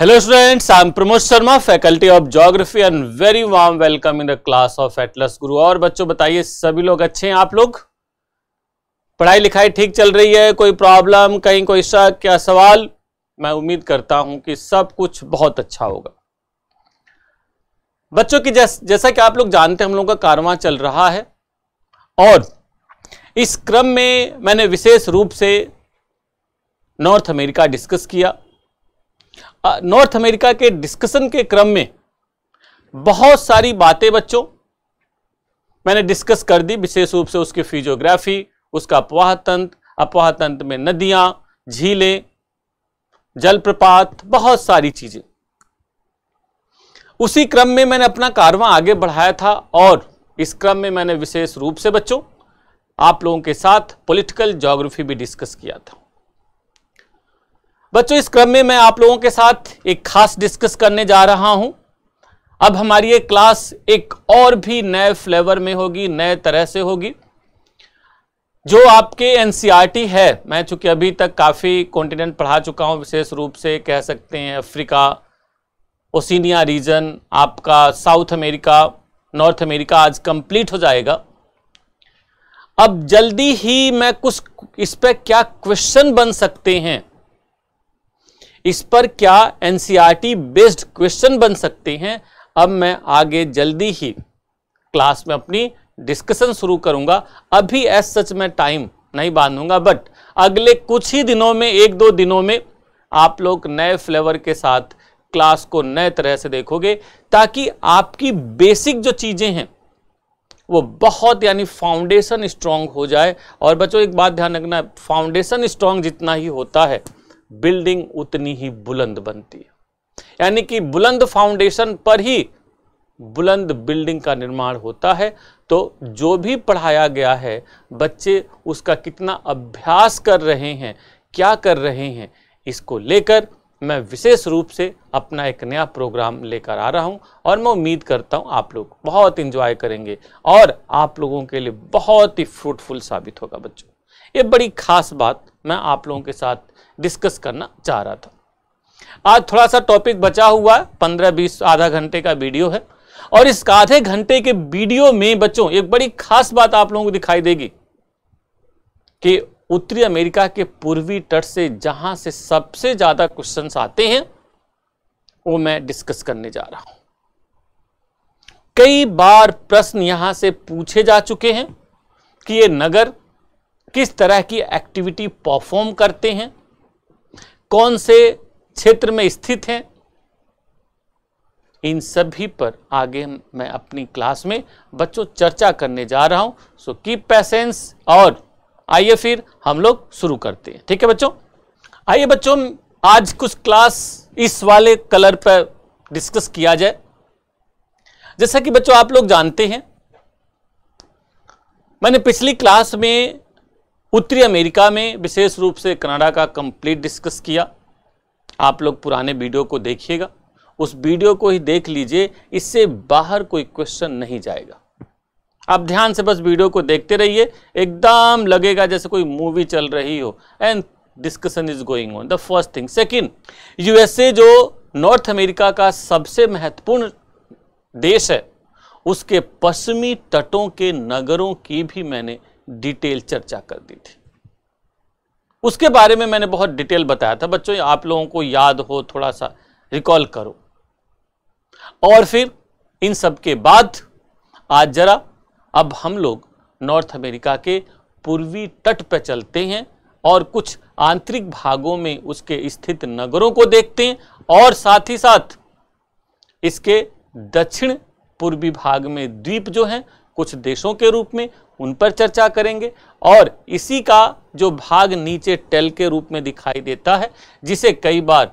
Hello students I am Pramod Sharma faculty of geography and very warm welcome in the class of Atlas Guru और बच्चों बताइए सभी लोग अच्छे हैं आप लोग पढ़ाई लिखाई ठीक चल रही है कोई प्रॉब्लम कहीं कोई शक क्या सवाल मैं उम्मीद करता हूं कि सब कुछ बहुत अच्छा होगा बच्चों की जैस, जैसा कि आप लोग जानते हैं हम लोगों का कारवा चल रहा है और इस क्रम में मैंने विशेष रूप से नॉर्थ अमेरिका डिस्कस किया नॉर्थ अमेरिका के डिस्कशन के क्रम में बहुत सारी बातें बच्चों मैंने डिस्कस कर दी विशेष रूप से उसकी फिजियोग्राफी उसका अपवाह तंत्र अपवाह तंत्र में नदियां झीलें जलप्रपात बहुत सारी चीजें उसी क्रम में मैंने अपना कारवां आगे बढ़ाया था और इस क्रम में मैंने विशेष रूप से बच्चों आप लोगों के साथ पॉलिटिकल ज्योग्राफी भी डिस्कस किया था बच्चों इस क्रम में मैं आप लोगों के साथ एक खास डिस्कस करने जा रहा हूं अब हमारी ये क्लास एक और भी नए फ्लेवर में होगी नए तरह से होगी जो आपके एनसीईआरटी e है मैं चूंकि अभी तक काफ़ी कॉन्टिनेंट पढ़ा चुका हूं विशेष रूप से कह सकते हैं अफ्रीका ओसिनिया रीजन आपका साउथ अमेरिका नॉर्थ अमेरिका आज कंप्लीट हो जाएगा अब जल्दी ही मैं कुछ इस पर क्या क्वेश्चन बन सकते हैं इस पर क्या एनसीईआरटी बेस्ड क्वेश्चन बन सकते हैं अब मैं आगे जल्दी ही क्लास में अपनी डिस्कशन शुरू करूंगा अभी एज सच मैं टाइम नहीं बांधूंगा बट अगले कुछ ही दिनों में एक दो दिनों में आप लोग नए फ्लेवर के साथ क्लास को नए तरह से देखोगे ताकि आपकी बेसिक जो चीज़ें हैं वो बहुत यानी फाउंडेशन स्ट्रांग हो जाए और बच्चों एक बात ध्यान रखना फाउंडेशन स्ट्रांग जितना ही होता है बिल्डिंग उतनी ही बुलंद बनती है यानी कि बुलंद फाउंडेशन पर ही बुलंद बिल्डिंग का निर्माण होता है तो जो भी पढ़ाया गया है बच्चे उसका कितना अभ्यास कर रहे हैं क्या कर रहे हैं इसको लेकर मैं विशेष रूप से अपना एक नया प्रोग्राम लेकर आ रहा हूं और मैं उम्मीद करता हूं आप लोग बहुत इन्जॉय करेंगे और आप लोगों के लिए बहुत ही फ्रूटफुल साबित होगा बच्चों ये बड़ी खास बात मैं आप लोगों के साथ डिस्कस करना चाह रहा था आज थोड़ा सा टॉपिक बचा हुआ है पंद्रह बीस आधा घंटे का वीडियो है और इस आधे घंटे के वीडियो में बच्चों एक बड़ी खास बात आप लोगों को दिखाई देगी कि उत्तरी अमेरिका के पूर्वी तट से जहां से सबसे ज्यादा क्वेश्चन आते हैं वो मैं डिस्कस करने जा रहा हूं कई बार प्रश्न यहां से पूछे जा चुके हैं कि ये नगर किस तरह की एक्टिविटी परफॉर्म करते हैं कौन से क्षेत्र में स्थित हैं इन सभी पर आगे मैं अपनी क्लास में बच्चों चर्चा करने जा रहा हूं सो कीप पैसेंस और आइए फिर हम लोग शुरू करते हैं ठीक है बच्चों आइए बच्चों आज कुछ क्लास इस वाले कलर पर डिस्कस किया जाए जैसा कि बच्चों आप लोग जानते हैं मैंने पिछली क्लास में उत्तरी अमेरिका में विशेष रूप से कनाडा का कंप्लीट डिस्कस किया आप लोग पुराने वीडियो को देखिएगा उस वीडियो को ही देख लीजिए इससे बाहर कोई क्वेश्चन नहीं जाएगा आप ध्यान से बस वीडियो को देखते रहिए एकदम लगेगा जैसे कोई मूवी चल रही हो and discussion is going on the first thing second USA जो नॉर्थ अमेरिका का सबसे महत्वपूर्ण देश है उसके पश्चिमी तटों के नगरों की भी मैंने डिटेल चर्चा कर दी थी उसके बारे में मैंने बहुत डिटेल बताया था बच्चों आप लोगों को याद हो थोड़ा सा रिकॉल करो और फिर इन सब के बाद आज जरा अब हम लोग नॉर्थ अमेरिका के पूर्वी तट पर चलते हैं और कुछ आंतरिक भागों में उसके स्थित नगरों को देखते हैं और साथ ही साथ इसके दक्षिण पूर्वी भाग में द्वीप जो हैं कुछ देशों के रूप में उन पर चर्चा करेंगे और इसी का जो भाग नीचे टेल के रूप में दिखाई देता है जिसे कई बार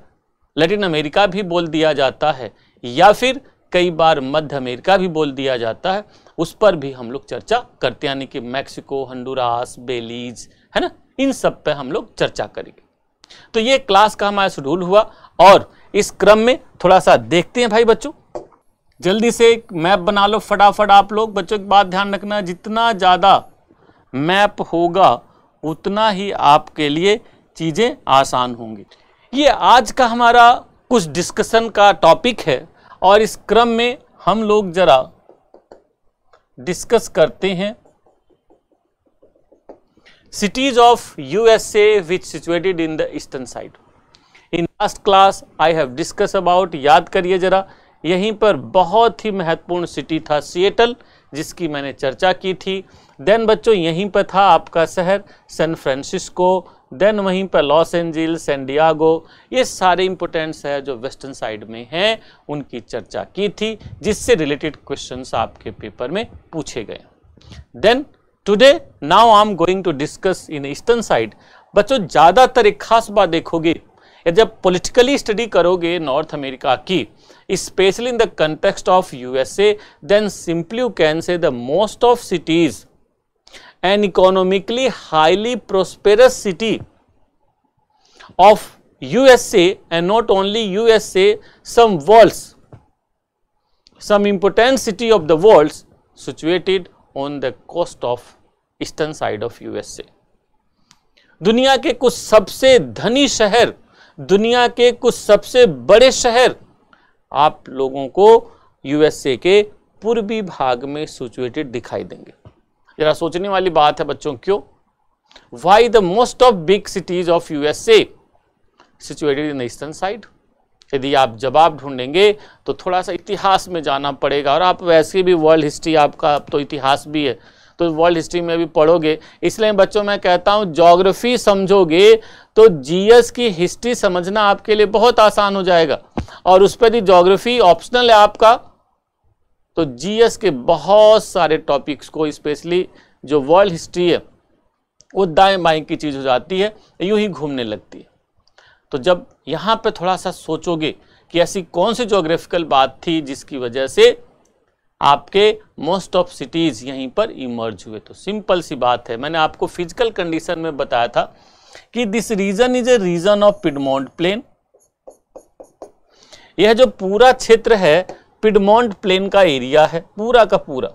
लैटिन अमेरिका भी बोल दिया जाता है या फिर कई बार मध्य अमेरिका भी बोल दिया जाता है उस पर भी हम लोग चर्चा करते यानी कि मैक्सिको हंडूरास बेलीज है ना इन सब पे हम लोग चर्चा करेंगे तो ये क्लास का हमारा शेड्यूल हुआ और इस क्रम में थोड़ा सा देखते हैं भाई बच्चों जल्दी से एक मैप बना लो फटाफट आप लोग बच्चों की बात ध्यान रखना जितना ज़्यादा मैप होगा उतना ही आपके लिए चीज़ें आसान होंगी ये आज का हमारा कुछ डिस्कशन का टॉपिक है और इस क्रम में हम लोग ज़रा डिस्कस करते हैं cities of USA which situated in the eastern side in last class I have discuss about याद करिए जरा यहीं पर बहुत ही महत्वपूर्ण सिटी था सिएटल जिसकी मैंने चर्चा की थी देन बच्चों यहीं पर था आपका शहर सैन फ्रांसिस्को देन वहीं पर लॉस एंजिल सैन डियागो ये सारे इंपोर्टेंट शहर जो वेस्टर्न साइड में हैं उनकी चर्चा की थी जिससे रिलेटेड क्वेश्चंस आपके पेपर में पूछे गए then today now I am going to discuss in eastern side बच्चों ज़्यादातर एक खास बात देखोगे जब पॉलिटिकली स्टडी करोगे नॉर्थ अमेरिका की especially in the context of USA, then simply you can say the most of cities an economically highly prosperous city of USA and not only USA, some worlds, some important city of the worlds situated on the coast of eastern side of USA. दुनिया के कुछ सबसे धनी शहर दुनिया के कुछ सबसे बड़े शहर आप लोगों को यूएसए के पूर्वी भाग में सिचुएटेड दिखाई देंगे जरा सोचने वाली बात है बच्चों क्यों why the most of big cities of USA situated in eastern side यदि आप जवाब ढूंढेंगे तो थोड़ा सा इतिहास में जाना पड़ेगा और आप वैसे भी वर्ल्ड हिस्ट्री आपका तो इतिहास भी है तो वर्ल्ड हिस्ट्री में भी पढ़ोगे इसलिए बच्चों मैं कहता हूँ ज्योग्राफी समझोगे तो जीएस की हिस्ट्री समझना आपके लिए बहुत आसान हो जाएगा और उस पर यदि जोग्राफी ऑप्शनल है आपका तो जीएस के बहुत सारे टॉपिक्स को स्पेशली जो वर्ल्ड हिस्ट्री है वो दाएं बाएं की चीज़ हो जाती है यूं ही घूमने लगती है तो जब यहाँ पे थोड़ा सा सोचोगे कि ऐसी कौन सी जोग्राफिकल बात थी जिसकी वजह से आपके मोस्ट ऑफ सिटीज़ यहीं पर इमर्ज हुए तो सिंपल सी बात है मैंने आपको फिजिकल कंडीशन में बताया था कि this region is a region of Piedmont plain यह जो पूरा क्षेत्र है पिडमोंट प्लेन का एरिया है पूरा का पूरा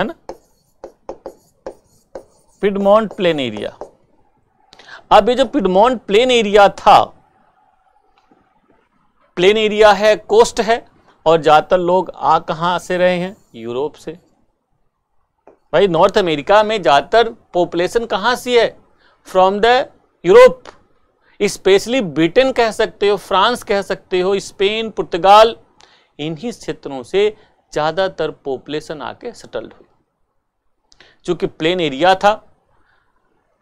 है ना पिडमोंट प्लेन एरिया अब ये जो पिडमोंट प्लेन एरिया था प्लेन एरिया है कोस्ट है और ज़्यादातर लोग आ कहां से रहे हैं यूरोप से भाई नॉर्थ अमेरिका में ज़्यादातर पॉपुलेशन कहां सी है from the Europe specially Britain कह सकते हो फ्रांस कह सकते हो स्पेन पुर्तगाल इन्हीं क्षेत्रों से ज़्यादातर पॉपुलेशन आके सेटल्ड हुई चूँकि प्लेन एरिया था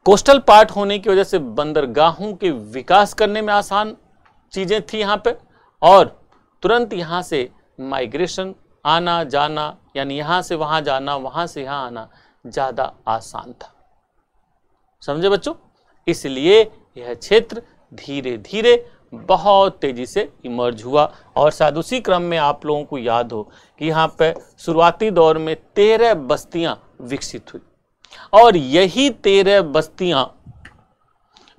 कोस्टल पार्ट होने की वजह से बंदरगाहों के विकास करने में आसान चीज़ें थी यहाँ पे और तुरंत यहाँ से माइग्रेशन आना जाना यानी यहाँ से वहाँ जाना वहाँ से यहाँ आना ज़्यादा आसान था समझे बच्चों इसलिए यह क्षेत्र धीरे धीरे बहुत तेज़ी से इमर्ज हुआ और शायद उसी क्रम में आप लोगों को याद हो कि यहाँ पर शुरुआती दौर में तेरह बस्तियाँ विकसित हुई और यही तेरह बस्तियाँ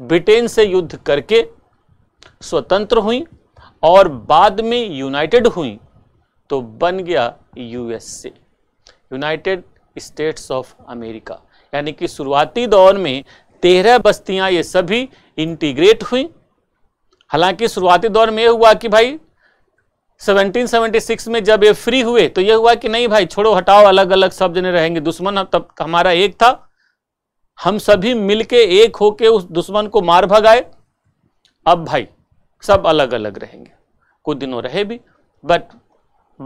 ब्रिटेन से युद्ध करके स्वतंत्र हुई और बाद में यूनाइटेड हुई तो बन गया USA United States of America यानी कि शुरुआती दौर में तेरह बस्तियां ये सभी इंटीग्रेट हुई हालांकि शुरुआती दौर में यह हुआ कि भाई 1776 में जब ये फ्री हुए तो यह हुआ कि नहीं भाई छोड़ो हटाओ अलग अलग सब जने रहेंगे दुश्मन तब हमारा एक था हम सभी मिलके एक होके उस दुश्मन को मार भगाए अब भाई सब अलग अलग रहेंगे कुछ दिनों रहे भी बट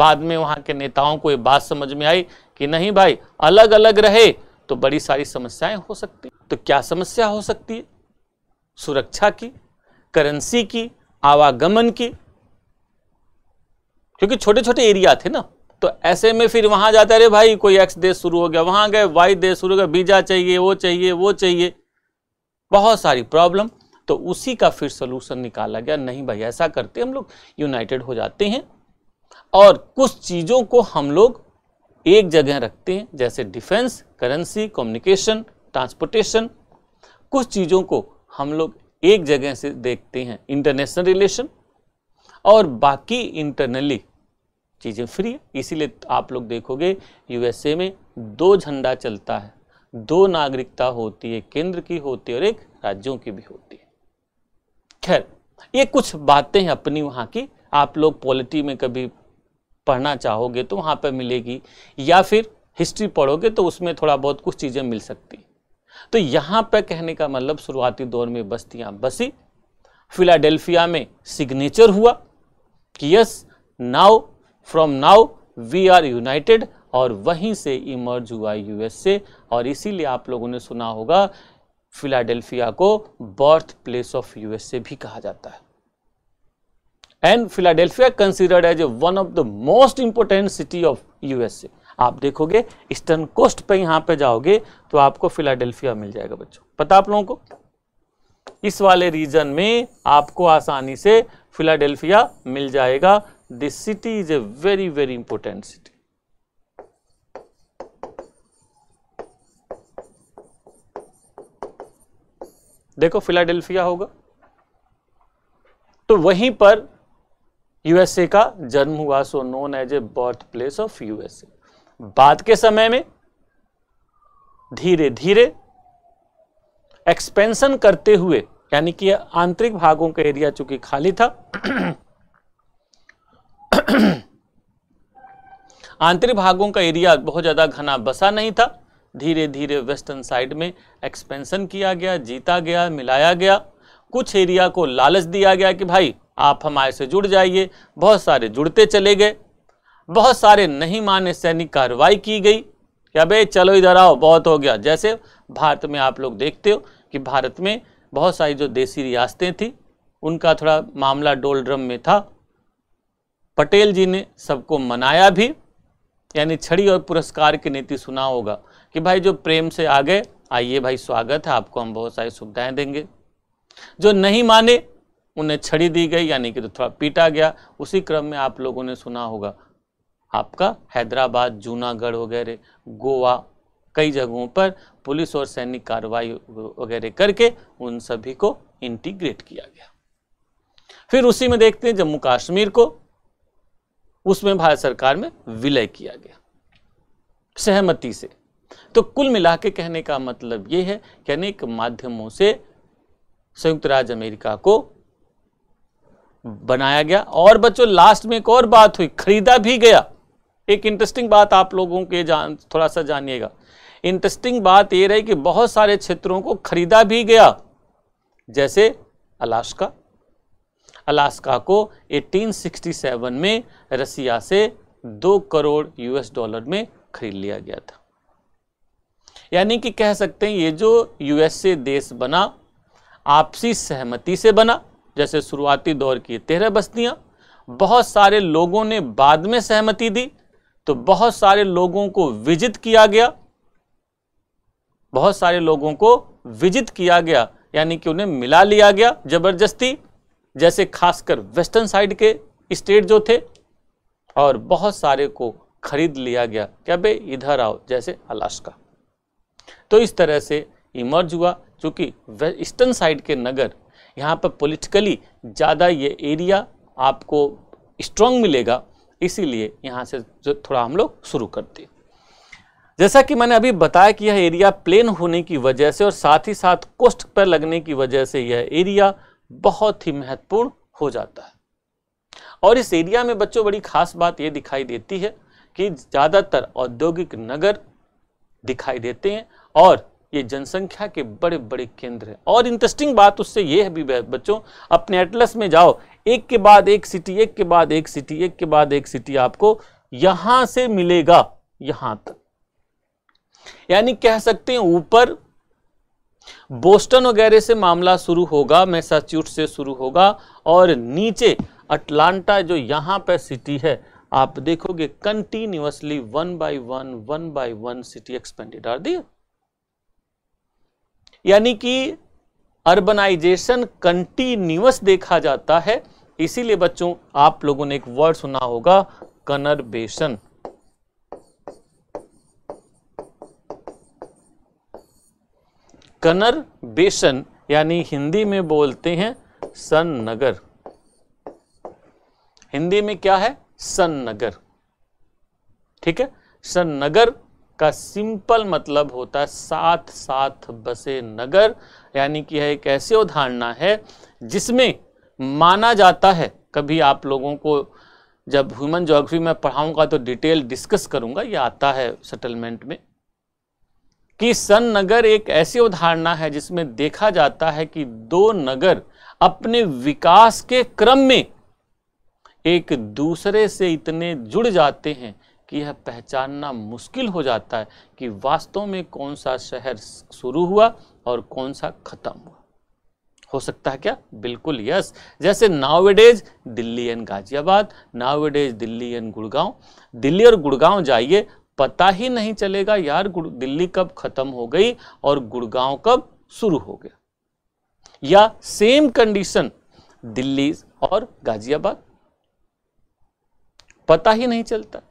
बाद में वहां के नेताओं को ये बात समझ में आई कि नहीं भाई अलग अलग रहे तो बड़ी सारी समस्याएं हो सकती तो क्या समस्या हो सकती है सुरक्षा की करेंसी की आवागमन की क्योंकि छोटे छोटे एरिया थे ना तो ऐसे में फिर वहां जाता अरे भाई कोई एक्स देश शुरू हो गया वहां गए वाई देश शुरू हो गया वीजा चाहिए वो चाहिए वो चाहिए बहुत सारी प्रॉब्लम तो उसी का फिर सोल्यूशन निकाला गया नहीं भाई ऐसा करते हम लोग यूनाइटेड हो जाते हैं और कुछ चीज़ों को हम लोग एक जगह रखते हैं जैसे डिफेंस करेंसी कम्युनिकेशन ट्रांसपोर्टेशन कुछ चीज़ों को हम लोग एक जगह से देखते हैं इंटरनेशनल रिलेशन और बाकी इंटरनली चीज़ें फ्री इसीलिए आप लोग देखोगे यूएसए में दो झंडा चलता है दो नागरिकता होती है केंद्र की होती है और एक राज्यों की भी होती है खैर ये कुछ बातें हैं अपनी वहाँ की आप लोग पॉलिटी में कभी पढ़ना चाहोगे तो वहाँ पर मिलेगी या फिर हिस्ट्री पढ़ोगे तो उसमें थोड़ा बहुत कुछ चीज़ें मिल सकती तो यहाँ पर कहने का मतलब शुरुआती दौर में बस्तियाँ बसी फिलाडेल्फिया में सिग्नेचर हुआ कि yes now from now we are united और वहीं से इमर्ज हुआ यूएसए और इसीलिए आप लोगों ने सुना होगा फिलाडेल्फिया को बर्थ प्लेस ऑफ यूएसए भी कहा जाता है and Philadelphia considered as a one of the most important city of USA आप देखोगे ईस्टर्न कोस्ट पे यहां पे जाओगे तो आपको फिलाडेल्फिया मिल जाएगा बच्चों पता आप लोगों को इस वाले रीजन में आपको आसानी से फिलाडेल्फिया मिल जाएगा this city is a very very important city देखो फिलाडेल्फिया होगा तो वहीं पर यूएसए का जन्म हुआ so known as a birth place of USA बाद के समय में धीरे धीरे एक्सपेंशन करते हुए यानी कि आंतरिक भागों का एरिया चूंकि खाली था आंतरिक भागों का एरिया बहुत ज़्यादा घना बसा नहीं था धीरे धीरे वेस्टर्न साइड में एक्सपेंशन किया गया जीता गया मिलाया गया कुछ एरिया को लालच दिया गया कि भाई आप हमारे से जुड़ जाइए बहुत सारे जुड़ते चले गए बहुत सारे नहीं माने सैनिक कार्रवाई की गई कि अबे चलो इधर आओ बहुत हो गया जैसे भारत में आप लोग देखते हो कि भारत में बहुत सारी जो देसी रियासतें थी उनका थोड़ा मामला डोलड्रम में था पटेल जी ने सबको मनाया भी यानी छड़ी और पुरस्कार की नीति सुना होगा कि भाई जो प्रेम से आ गए आइए भाई स्वागत है आपको हम बहुत सारी सुविधाएं देंगे जो नहीं माने उन्हें छड़ी दी गई यानी कि थोड़ा पीटा गया उसी क्रम में आप लोगों ने सुना होगा आपका हैदराबाद जूनागढ़ वगैरह गोवा कई जगहों पर पुलिस और सैनिक कार्रवाई वगैरह करके उन सभी को इंटीग्रेट किया गया फिर उसी में देखते हैं जम्मू कश्मीर को उसमें भारत सरकार में विलय किया गया सहमति से तो कुल मिला के कहने का मतलब यह है कि अनेक माध्यमों से संयुक्त राज्य अमेरिका को बनाया गया और बच्चों लास्ट में एक और बात हुई खरीदा भी गया एक इंटरेस्टिंग बात आप लोगों के जान थोड़ा सा जानिएगा इंटरेस्टिंग बात ये रही कि बहुत सारे क्षेत्रों को खरीदा भी गया जैसे अलास्का अलास्का को 1867 में रसिया से दो करोड़ यूएस डॉलर में खरीद लिया गया था यानी कि कह सकते हैं ये जो यूएसए देश बना आपसी सहमति से बना जैसे शुरुआती दौर की तेरह बस्तियाँ बहुत सारे लोगों ने बाद में सहमति दी तो बहुत सारे लोगों को विजित किया गया बहुत सारे लोगों को विजित किया गया यानी कि उन्हें मिला लिया गया जबरदस्ती जैसे खासकर वेस्टर्न साइड के स्टेट जो थे और बहुत सारे को खरीद लिया गया क्या भाई इधर आओ जैसे अलास्का तो इस तरह से इमर्ज हुआ चूंकि ईस्टर्न साइड के नगर यहाँ पर पॉलिटिकली ज़्यादा ये एरिया आपको स्ट्रॉन्ग मिलेगा इसीलिए यहाँ से जो थोड़ा हम लोग शुरू करते जैसा कि मैंने अभी बताया कि यह एरिया प्लेन होने की वजह से और साथ ही साथ कोस्ट पर लगने की वजह से यह एरिया बहुत ही महत्वपूर्ण हो जाता है और इस एरिया में बच्चों बड़ी खास बात यह दिखाई देती है कि ज़्यादातर औद्योगिक नगर दिखाई देते हैं और ये जनसंख्या के बड़े बड़े केंद्र हैं और इंटरेस्टिंग बात उससे ये है भी बच्चों अपने एटलस में जाओ एक के बाद एक सिटी एक के बाद एक सिटी एक के बाद एक सिटी आपको यहां से मिलेगा यहां तक यानी कह सकते हैं ऊपर बोस्टन वगैरह से मामला शुरू होगा मैसाच्यूट से शुरू होगा और नीचे अटलांटा जो यहां पर सिटी है आप देखोगे continuously one by one one by one city expanded are the यानी कि अर्बनाइजेशन कंटिन्यूस देखा जाता है इसीलिए बच्चों आप लोगों ने एक वर्ड सुना होगा कनर्बेशन कनर्बेशन यानी हिंदी में बोलते हैं सन नगर हिंदी में क्या है सन नगर ठीक है सन नगर का सिंपल मतलब होता है साथ साथ बसे नगर यानी कि यह एक ऐसी अवधारणा है जिसमें माना जाता है कभी आप लोगों को जब ह्यूमन ज्योग्राफी में पढ़ाऊंगा तो डिटेल डिस्कस करूंगा ये आता है सेटलमेंट में कि सन नगर एक ऐसी अवधारणा है जिसमें देखा जाता है कि दो नगर अपने विकास के क्रम में एक दूसरे से इतने जुड़ जाते हैं कि यह पहचानना मुश्किल हो जाता है कि वास्तव में कौन सा शहर शुरू हुआ और कौन सा ख़त्म हुआ हो सकता है क्या बिल्कुल यस जैसे nowadays Delhi and Ghaziabad nowadays Delhi and Gurgaon Delhi और गुड़गांव जाइए पता ही नहीं चलेगा यार दिल्ली कब खत्म हो गई और गुड़गांव कब शुरू हो गया या सेम कंडीशन दिल्ली और गाजियाबाद पता ही नहीं चलता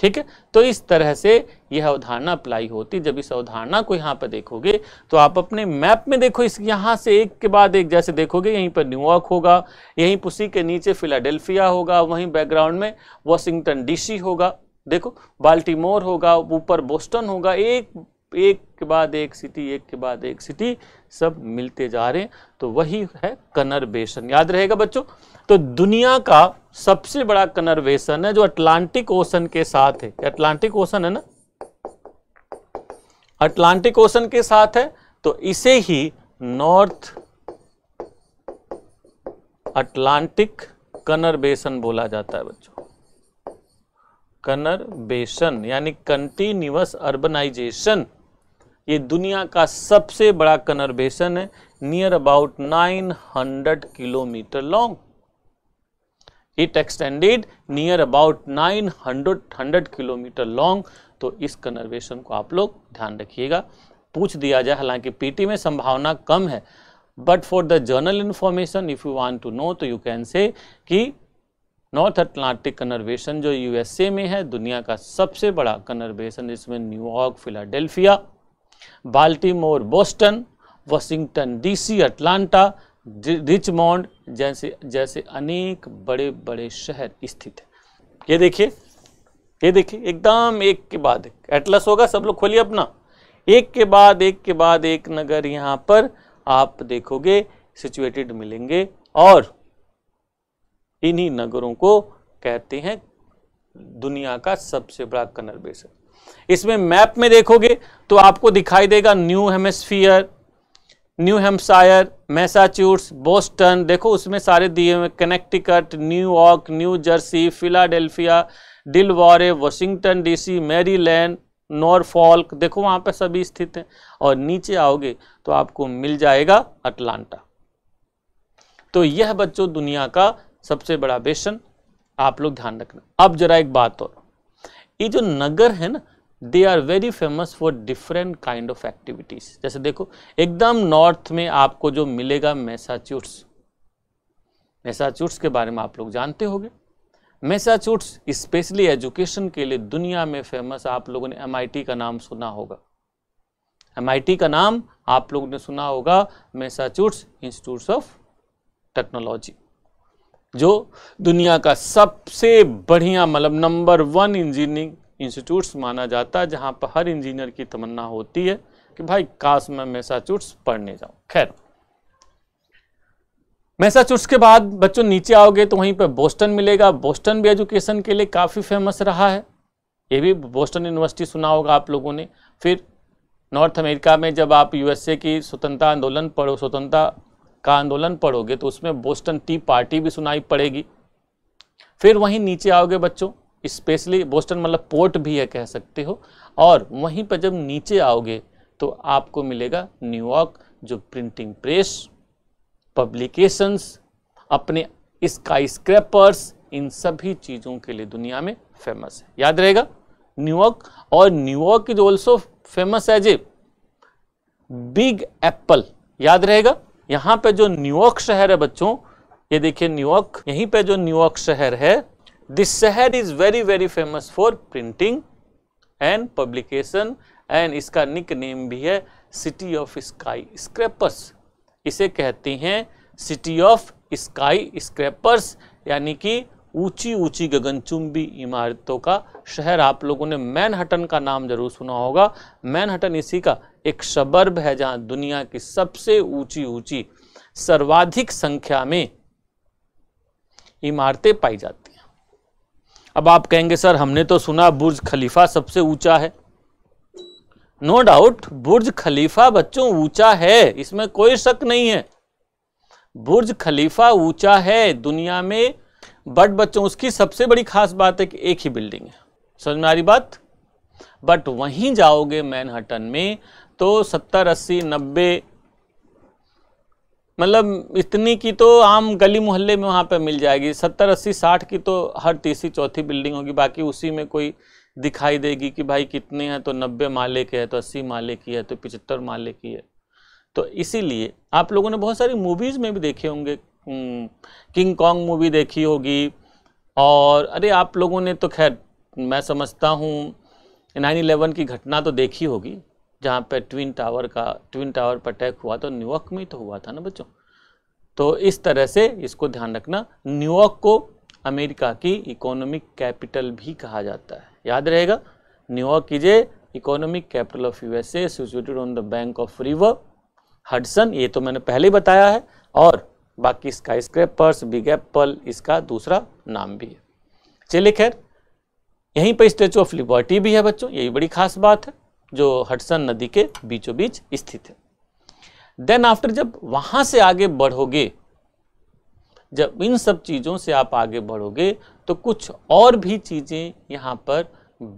ठीक है तो इस तरह से यह अवधारणा अप्लाई होती जब इस अवधारणा को यहाँ पर देखोगे तो आप अपने मैप में देखो इस यहाँ से एक के बाद एक जैसे देखोगे यहीं पर न्यूयॉर्क होगा यहीं पुसी के नीचे फिलाडेल्फिया होगा वहीं बैकग्राउंड में वॉशिंगटन डीसी होगा देखो बाल्टीमोर होगा ऊपर बोस्टन होगा एक एक के बाद एक सिटी एक के बाद एक सिटी सब मिलते जा रहे हैं तो वही है कनरवेशन याद रहेगा बच्चों तो दुनिया का सबसे बड़ा कनरवेशन है जो अटलांटिक ओशन के साथ है अटलांटिक ओशन है ना अटलांटिक ओशन के साथ है तो इसे ही नॉर्थ अटलांटिक कनर्वेशन बोला जाता है बच्चों कनरबेशन यानी कंटिन्यूस अर्बनाइजेशन ये दुनिया का सबसे बड़ा कन्वर्बेशन है near about 900 kilometre long it extended near about 900 100 kilometre long तो इस कन्वर्बेशन को आप लोग ध्यान रखिएगा पूछ दिया जाए हालांकि पीटी में संभावना कम है but for the general information if you want to know तो यू कैन से कि नॉर्थ अटलांटिक कन्वेशन जो यूएसए में है दुनिया का सबसे बड़ा कन्वर्वेशन इसमें New York Philadelphia Baltimore Boston Washington DC Atlanta Richmond जैसे जैसे अनेक बड़े बड़े शहर स्थित है ये देखिए ये देखिए एकदम एक के बाद एक एटलस होगा सब लोग खोलिए अपना एक के बाद एक के बाद एक नगर यहाँ पर आप देखोगे सिचुएटेड मिलेंगे और इन्हीं नगरों को कहते हैं दुनिया का सबसे बड़ा कनर बेसन इसमें मैप में देखोगे तो आपको दिखाई देगा new hemisphere New Hampshire Massachusetts Boston देखो उसमें सारे दिए हुए Connecticut New York New Jersey Philadelphia Delaware Washington DC Maryland Norfolk देखो वहाँ पर सभी स्थित हैं और नीचे आओगे तो आपको मिल जाएगा अटलांटा तो यह बच्चों दुनिया का सबसे बड़ा बेसन आप लोग ध्यान रखना अब जरा एक बात और ये जो नगर है ना they are very famous for different kind of activities जैसे देखो एकदम नॉर्थ में आपको जो मिलेगा मैसाच्यूट्स मैसाच्यूट्स के बारे में आप लोग जानते होंगे मैसाच्यूट्स स्पेशली एजुकेशन के लिए दुनिया में फेमस आप लोगों ने एम का नाम सुना होगा एम का नाम आप लोगों ने सुना होगा मैसाच्यूट्स इंस्टीट्यूट ऑफ टेक्नोलॉजी जो दुनिया का सबसे बढ़िया मतलब नंबर वन इंजीनियरिंग इंस्टीट्यूट्स माना जाता है जहाँ पर हर इंजीनियर की तमन्ना होती है कि भाई काश मैं मैसाचुट्स पढ़ने जाऊँ खैर मैसाचुट्स के बाद बच्चों नीचे आओगे तो वहीं पर बोस्टन मिलेगा बोस्टन भी एजुकेशन के लिए काफ़ी फेमस रहा है ये भी बोस्टन यूनिवर्सिटी सुना होगा आप लोगों ने फिर नॉर्थ अमेरिका में जब आप यूएसए की स्वतंत्रता आंदोलन पढ़ो स्वतंत्रता का आंदोलन पढ़ोगे तो उसमें बोस्टन टी पार्टी भी सुनाई पड़ेगी फिर वहीं नीचे आओगे बच्चों स्पेशली बोस्टन मतलब पोर्ट भी है कह सकते हो और वहीं पर जब नीचे आओगे तो आपको मिलेगा न्यूयॉर्क जो प्रिंटिंग प्रेस पब्लिकेशंस अपने स्काई स्क्रैपर्स इन सभी चीज़ों के लिए दुनिया में फेमस है याद रहेगा न्यूयॉर्क और New York is also famous as a big apple याद रहेगा यहाँ पे जो न्यूयॉर्क शहर है बच्चों ये देखिए न्यूयॉर्क यहीं पे जो न्यूयॉर्क शहर है This शहर is very very famous for printing and publication and इसका निक नेम भी है सिटी ऑफ स्काई स्क्रैपर्स इसे कहते हैं सिटी ऑफ स्काई स्क्रैपर्स यानी कि ऊंची ऊंची गगनचुंबी इमारतों का शहर आप लोगों ने मैनहटन का नाम जरूर सुना होगा मैनहटन इसी का एक शबर्ब है जहां दुनिया की सबसे ऊंची ऊंची सर्वाधिक संख्या में इमारतें पाई जाती अब आप कहेंगे सर हमने तो सुना बुर्ज खलीफा सबसे ऊंचा है नो डाउट बुर्ज खलीफा बच्चों ऊंचा है इसमें कोई शक नहीं है बुर्ज खलीफा ऊंचा है दुनिया में बट बच्चों उसकी सबसे बड़ी खास बात है कि एक ही बिल्डिंग है समझ में आ रही बात बट वहीं जाओगे मैनहटन में तो सत्तर अस्सी नब्बे मतलब इतनी की तो आम गली मोहल्ले में वहाँ पे मिल जाएगी सत्तर अस्सी साठ की तो हर तीसरी चौथी बिल्डिंग होगी बाकी उसी में कोई दिखाई देगी कि भाई कितने हैं तो नब्बे माले के हैं तो अस्सी माले की है तो पिचहत्तर माले की है तो इसीलिए आप लोगों ने बहुत सारी मूवीज़ में भी देखे होंगे किंग कॉन्ग मूवी देखी होगी और अरे आप लोगों ने तो खैर मैं समझता हूँ नाइन इलेवन की घटना तो देखी होगी जहाँ पे ट्विन टावर का ट्विन टावर पर अटैक हुआ तो न्यूयॉर्क में तो हुआ था ना बच्चों तो इस तरह से इसको ध्यान रखना न्यूयॉर्क को अमेरिका की इकोनॉमिक कैपिटल भी कहा जाता है याद रहेगा New York is an economic capital of USA situated on the bank of river Hudson ये तो मैंने पहले ही बताया है और बाकी स्काई स्क्रैपर्स बिग एप्पल इसका दूसरा नाम भी है चलिए खैर यहीं पर स्टेचू ऑफ लिबर्टी भी है बच्चों यही बड़ी खास बात है जो हटसन नदी के बीचों बीच स्थित है देन आफ्टर जब वहां से आगे बढ़ोगे जब इन सब चीज़ों से आप आगे बढ़ोगे तो कुछ और भी चीज़ें यहाँ पर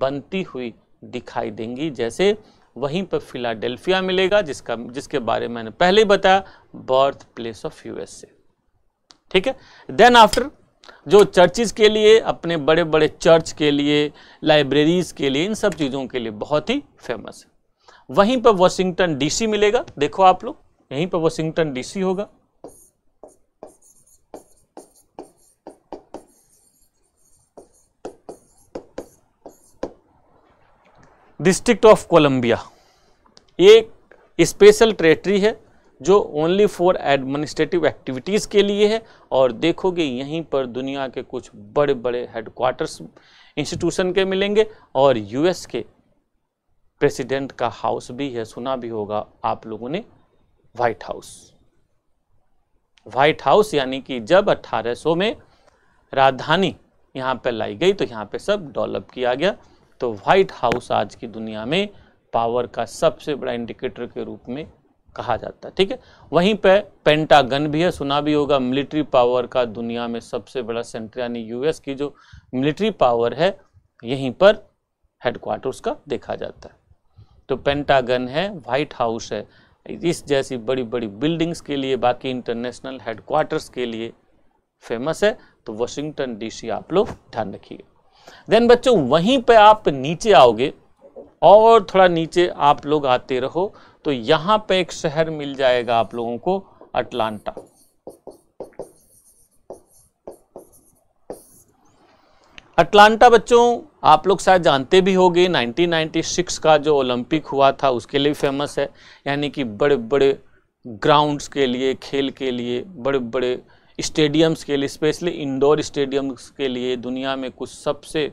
बनती हुई दिखाई देंगी जैसे वहीं पर फिलाडेल्फिया मिलेगा जिसका जिसके बारे में मैंने पहले ही बताया बर्थ प्लेस ऑफ यूएसए ठीक है देन आफ्टर जो चर्चिज़ के लिए अपने बड़े बड़े चर्च के लिए लाइब्रेरीज़ के लिए इन सब चीज़ों के लिए बहुत ही फेमस है वहीं पर वॉशिंगटन डीसी मिलेगा देखो आप लोग यहीं पर वॉशिंगटन डीसी होगा डिस्ट्रिक्ट ऑफ कोलंबिया एक स्पेशल टेरेटरी है जो ओनली फॉर एडमिनिस्ट्रेटिव एक्टिविटीज़ के लिए है और देखोगे यहीं पर दुनिया के कुछ बड़े बड़े हेडक्वार्टर्स इंस्टीट्यूशन के मिलेंगे और यूएस के प्रेसिडेंट का हाउस भी है सुना भी होगा आप लोगों ने वाइट हाउस वाइट हाउस यानी कि जब 1800 में राजधानी यहाँ पर लाई गई तो यहाँ पर सब डेवलप किया गया तो वाइट हाउस आज की दुनिया में पावर का सबसे बड़ा इंडिकेटर के रूप में कहा जाता है ठीक है वहीं पे पेंटागन भी है सुना भी होगा मिलिट्री पावर का दुनिया में सबसे बड़ा सेंटर यानी यूएस की जो मिलिट्री पावर है यहीं पर हेडक्वार्टर का देखा जाता है तो पेंटागन है व्हाइट हाउस है इस जैसी बड़ी बड़ी बिल्डिंग्स के लिए बाकी इंटरनेशनल हेडक्वार्टर्स के लिए फेमस है तो वॉशिंगटन डीसी आप लोग ध्यान रखिएगा देन बच्चों वहीं पे आप नीचे आओगे और थोड़ा नीचे आप लोग आते रहो तो यहां पे एक शहर मिल जाएगा आप लोगों को अटलांटा अटलांटा बच्चों आप लोग शायद जानते भी होंगे 1996 का जो ओलंपिक हुआ था उसके लिए फेमस है यानी कि बड़े बड़े ग्राउंड्स के लिए खेल के लिए बड़े बड़े स्टेडियम्स के लिए स्पेशली इंडोर स्टेडियम्स के लिए दुनिया में कुछ सबसे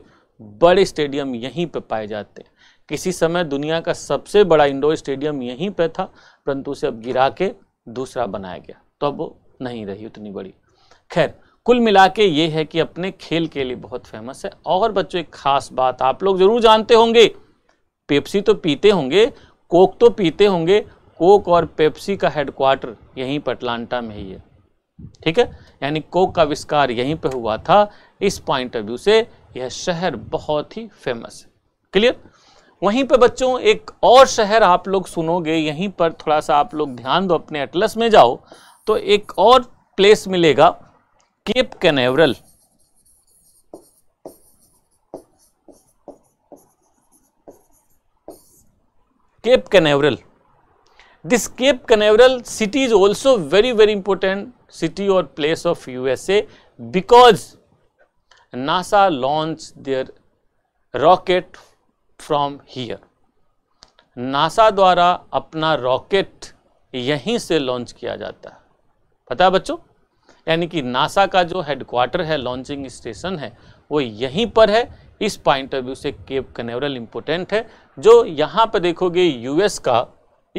बड़े स्टेडियम यहीं पे पाए जाते हैं किसी समय दुनिया का सबसे बड़ा इंडोर स्टेडियम यहीं पर था परंतु उसे अब गिरा के दूसरा बनाया गया तो अब वो नहीं रही उतनी बड़ी खैर कुल मिला के ये है कि अपने खेल के लिए बहुत फेमस है और बच्चों एक खास बात आप लोग ज़रूर जानते होंगे पेप्सी तो पीते होंगे कोक तो पीते होंगे कोक और पेप्सी का हेडक्वार्टर यहीं पर अटलांटा में ही है ठीक है यानी कोक का आविष्कार यहीं पर हुआ था इस पॉइंट ऑफ व्यू से यह शहर बहुत ही फेमस है क्लियर वहीं पे बच्चों एक और शहर आप लोग सुनोगे यहीं पर थोड़ा सा आप लोग ध्यान दो अपने एटलस में जाओ तो एक और प्लेस मिलेगा Cape Canaveral Cape Canaveral this Cape Canaveral city is also very very important city और place of USA because NASA launch their rocket from here NASA द्वारा अपना रॉकेट यहीं से लॉन्च किया जाता है पता है बच्चों यानी कि नासा का जो हेडक्वार्टर है लॉन्चिंग स्टेशन है वो यहीं पर है इस पॉइंट ऑफ व्यू से केप कनेवरल इम्पोर्टेंट है जो यहाँ पर देखोगे यूएस का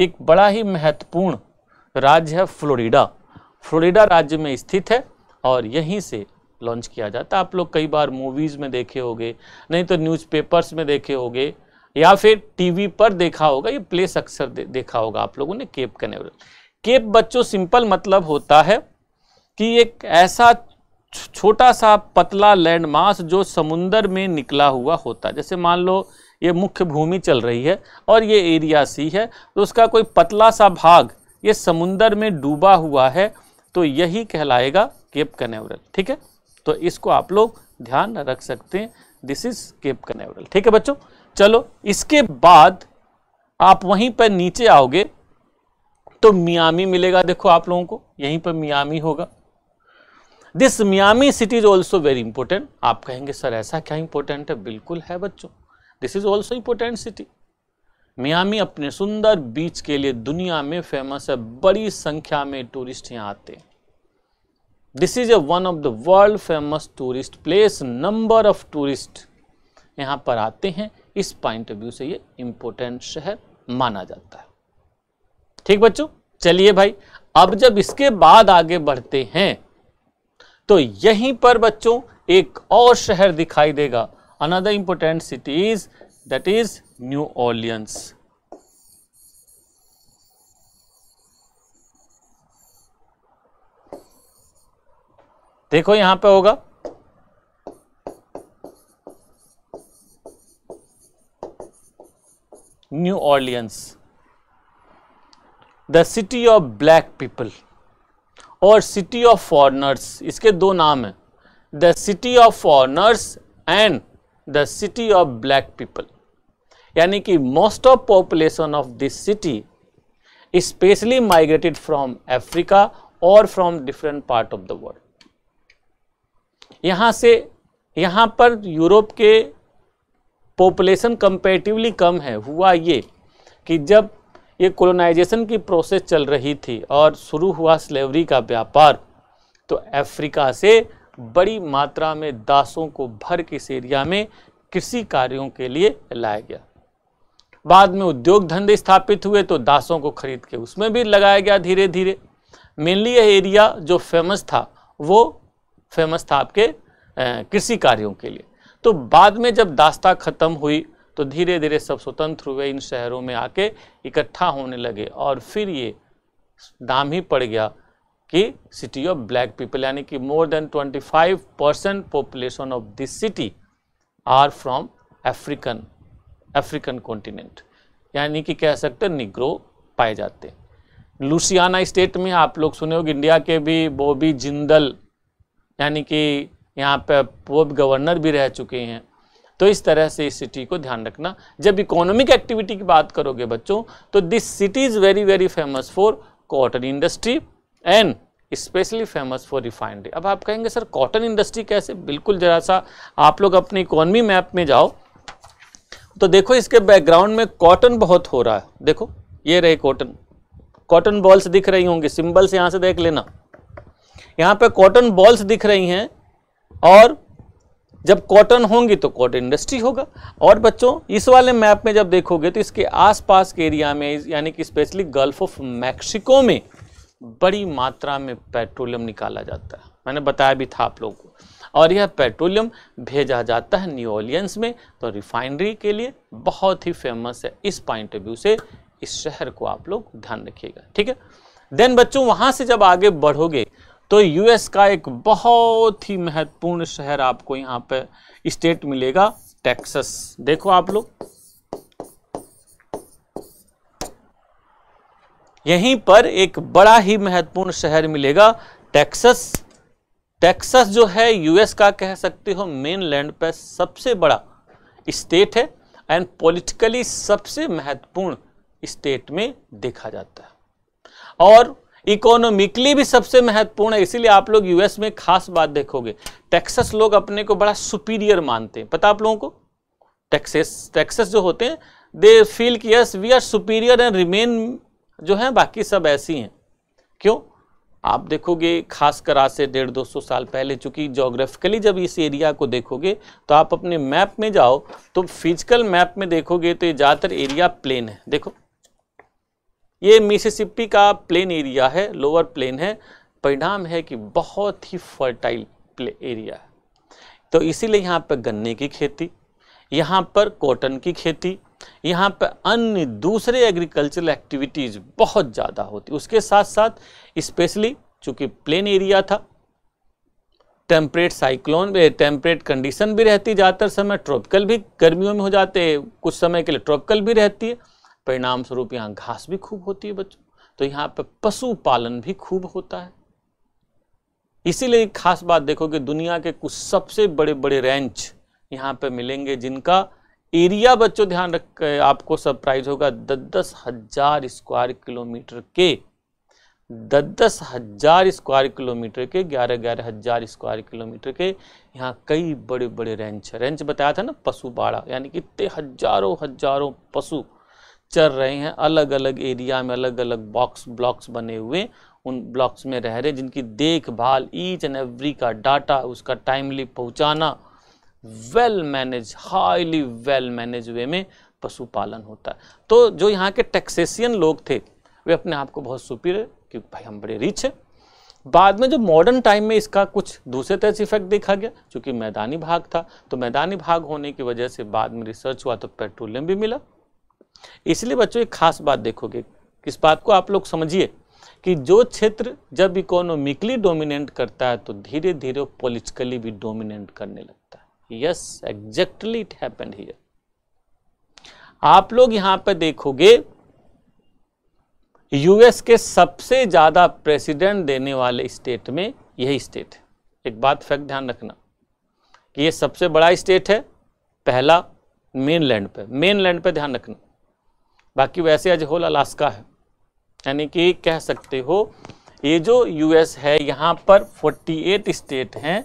एक बड़ा ही महत्वपूर्ण राज्य है फ्लोरिडा फ्लोरिडा राज्य में स्थित है और यहीं से लॉन्च किया जाता तो है आप लोग कई बार मूवीज़ में देखे होंगे नहीं तो न्यूज़पेपर्स में देखे होंगे या फिर टीवी पर देखा होगा ये प्लेस अक्सर दे, देखा होगा आप लोगों ने केप कनेवरल केप बच्चों सिंपल मतलब होता है कि एक ऐसा छोटा सा पतला लैंड मास जो समुन्दर में निकला हुआ होता है जैसे मान लो ये मुख्य भूमि चल रही है और ये एरिया सी है तो उसका कोई पतला सा भाग ये समुंदर में डूबा हुआ है तो यही कहलाएगा केप कनेवरल ठीक है तो इसको आप लोग ध्यान रख सकते हैं दिस इज केप कनेवरल ठीक है बच्चों चलो इसके बाद आप वहीं पर नीचे आओगे तो मियामी मिलेगा देखो आप लोगों को यहीं पर मियामी होगा this Miami city is also very important आप कहेंगे सर ऐसा क्या इंपॉर्टेंट है बिल्कुल है बच्चों this is also important city Miami अपने सुंदर बीच के लिए दुनिया में फेमस है बड़ी संख्या में टूरिस्ट यहाँ आते हैं this is a one of the world famous tourist place number of tourist यहाँ पर आते हैं इस पॉइंट ऑफ व्यू से ये इंपोर्टेंट शहर माना जाता है ठीक बच्चों चलिए भाई अब जब इसके बाद आगे बढ़ते हैं तो यहीं पर बच्चों एक और शहर दिखाई देगा another important city is that is New Orleans देखो यहां पे होगा New Orleans the city of black people और सिटी ऑफ फॉरनर्स इसके दो नाम है the city of foreigners and the city of black people यानी कि most of population of this city specially migrated from Africa और from different part of the world यहाँ से यहाँ पर यूरोप के पॉपुलेशन कंपेटिवली कम है हुआ ये कि जब ये कोलोनाइजेशन की प्रोसेस चल रही थी और शुरू हुआ स्लेवरी का व्यापार तो अफ्रीका से बड़ी मात्रा में दासों को भर के एरिया में कृषि कार्यों के लिए लाया गया बाद में उद्योग धंधे स्थापित हुए तो दासों को खरीद के उसमें भी लगाया गया धीरे धीरे मेनली यह एरिया जो फेमस था वो फेमस था आपके कृषि कार्यों के लिए तो बाद में जब दास्ता ख़त्म हुई तो धीरे धीरे सब स्वतंत्र हुए इन शहरों में आके इकट्ठा होने लगे और फिर ये नाम ही पड़ गया कि सिटी ऑफ ब्लैक पीपल यानी कि more than 25 percent population of this city are from African African continent यानी कि कह सकते हैं निग्रो पाए जाते हैं लूसियाना स्टेट में आप लोग सुने होंगे इंडिया के भी बॉबी जिंदल यानी कि यहाँ पे पूर्व गवर्नर भी रह चुके हैं तो इस तरह से इस सिटी को ध्यान रखना जब इकोनॉमिक एक्टिविटी की बात करोगे बच्चों तो this city is very very famous for cotton industry and specially famous for refinery अब आप कहेंगे सर कॉटन इंडस्ट्री कैसे बिल्कुल जरा सा आप लोग अपने इकोनॉमी मैप में जाओ तो देखो इसके बैकग्राउंड में कॉटन बहुत हो रहा है देखो ये रहे कॉटन कॉटन बॉल्स दिख रही होंगी सिंबल्स यहाँ से देख लेना यहाँ पे कॉटन बॉल्स दिख रही हैं और जब कॉटन होंगी तो कॉटन इंडस्ट्री होगा और बच्चों इस वाले मैप में जब देखोगे तो इसके आसपास के एरिया में यानी कि स्पेशली गल्फ ऑफ मैक्सिको में बड़ी मात्रा में पेट्रोलियम निकाला जाता है मैंने बताया भी था आप लोगों को और यह पेट्रोलियम भेजा जाता है न्यू ऑलियंस में तो रिफाइनरी के लिए बहुत ही फेमस है इस पॉइंट ऑफ व्यू से इस शहर को आप लोग ध्यान रखिएगा ठीक है देन बच्चों वहाँ से जब आगे बढ़ोगे तो यूएस का एक बहुत ही महत्वपूर्ण शहर आपको यहां पे स्टेट मिलेगा टेक्सस देखो आप लोग यहीं पर एक बड़ा ही महत्वपूर्ण शहर मिलेगा टेक्सस टेक्सस जो है यूएस का कह सकते हो मेन लैंड पर सबसे बड़ा स्टेट है एंड पॉलिटिकली सबसे महत्वपूर्ण स्टेट में देखा जाता है और इकोनॉमिकली भी सबसे महत्वपूर्ण है इसीलिए आप लोग यूएस में खास बात देखोगे टेक्सस लोग अपने को बड़ा सुपीरियर मानते हैं पता आप लोगों को टेक्सेस टेक्सेस जो होते हैं दे फील कि yes we are superior and remain जो है बाकी सब ऐसी हैं क्यों आप देखोगे खास कर आज से डेढ़ दो सौ साल पहले चूंकि जोग्राफिकली जब इस एरिया को देखोगे तो आप अपने मैप में जाओ तो फिजिकल मैप में देखोगे तो ये ज़्यादातर एरिया प्लेन है देखो ये मिसिसिपी का प्लेन एरिया है लोअर प्लेन है परिणाम है कि बहुत ही फर्टाइल एरिया है तो इसीलिए यहाँ पर गन्ने की खेती यहाँ पर कॉटन की खेती यहाँ पर अन्य दूसरे एग्रीकल्चरल एक्टिविटीज़ बहुत ज़्यादा होती उसके साथ साथ स्पेशली चूँकि प्लेन एरिया था टेम्परेट साइक्लोन टेम्परेट कंडीशन भी रहती ज़्यादातर समय ट्रॉपिकल भी गर्मियों में हो जाते कुछ समय के लिए ट्रॉपिकल भी रहती है परिणाम स्वरूप यहाँ घास भी खूब होती है बच्चों तो यहाँ पर पशु पालन भी खूब होता है इसीलिए एक खास बात देखो कि दुनिया के कुछ सबसे बड़े बड़े रेंच यहाँ पे मिलेंगे जिनका एरिया बच्चों ध्यान रख आपको सरप्राइज होगा दस दस हजार स्क्वायर किलोमीटर के दस दस हजार स्क्वायर किलोमीटर के ग्यारह ग्यारह हजार स्क्वायर किलोमीटर के यहाँ कई बड़े बड़े रेंच रेंच बताया था ना पशु बाड़ा यानी कि इतने हजारों हजारों पशु चर रहे हैं अलग अलग एरिया में अलग अलग बॉक्स ब्लॉक्स बने हुए उन ब्लॉक्स में रह रहे जिनकी देखभाल ईच एंड एवरी का डाटा उसका टाइमली पहुंचाना well manage highly well manage way में पशुपालन होता है तो जो यहाँ के टैक्सेशियन लोग थे वे अपने आप को बहुत सुपीर कि भाई हम बड़े रिच हैं बाद में जो मॉडर्न टाइम में इसका कुछ दूसरे तरह से इफेक्ट देखा गया चूँकि मैदानी भाग था तो मैदानी भाग होने की वजह से बाद में रिसर्च हुआ तो पेट्रोलियम भी मिला इसलिए बच्चों एक खास बात देखोगे किस बात को आप लोग समझिए कि जो क्षेत्र जब इकोनॉमिकली डोमिनेंट करता है तो धीरे धीरे पॉलिटिकली भी डोमिनेंट करने लगता है yes exactly it happened here आप लोग यहां पर देखोगे यूएस के सबसे ज़्यादा प्रेसिडेंट देने वाले स्टेट में यही स्टेट है एक बात फैक्ट ध्यान रखना कि ये सबसे बड़ा स्टेट है पहला मेनलैंड पे मेनलैंड पे ध्यान रखना बाकी वैसे एज होल अलास्का है यानी कि कह सकते हो ये जो यूएस है यहाँ पर 48 स्टेट हैं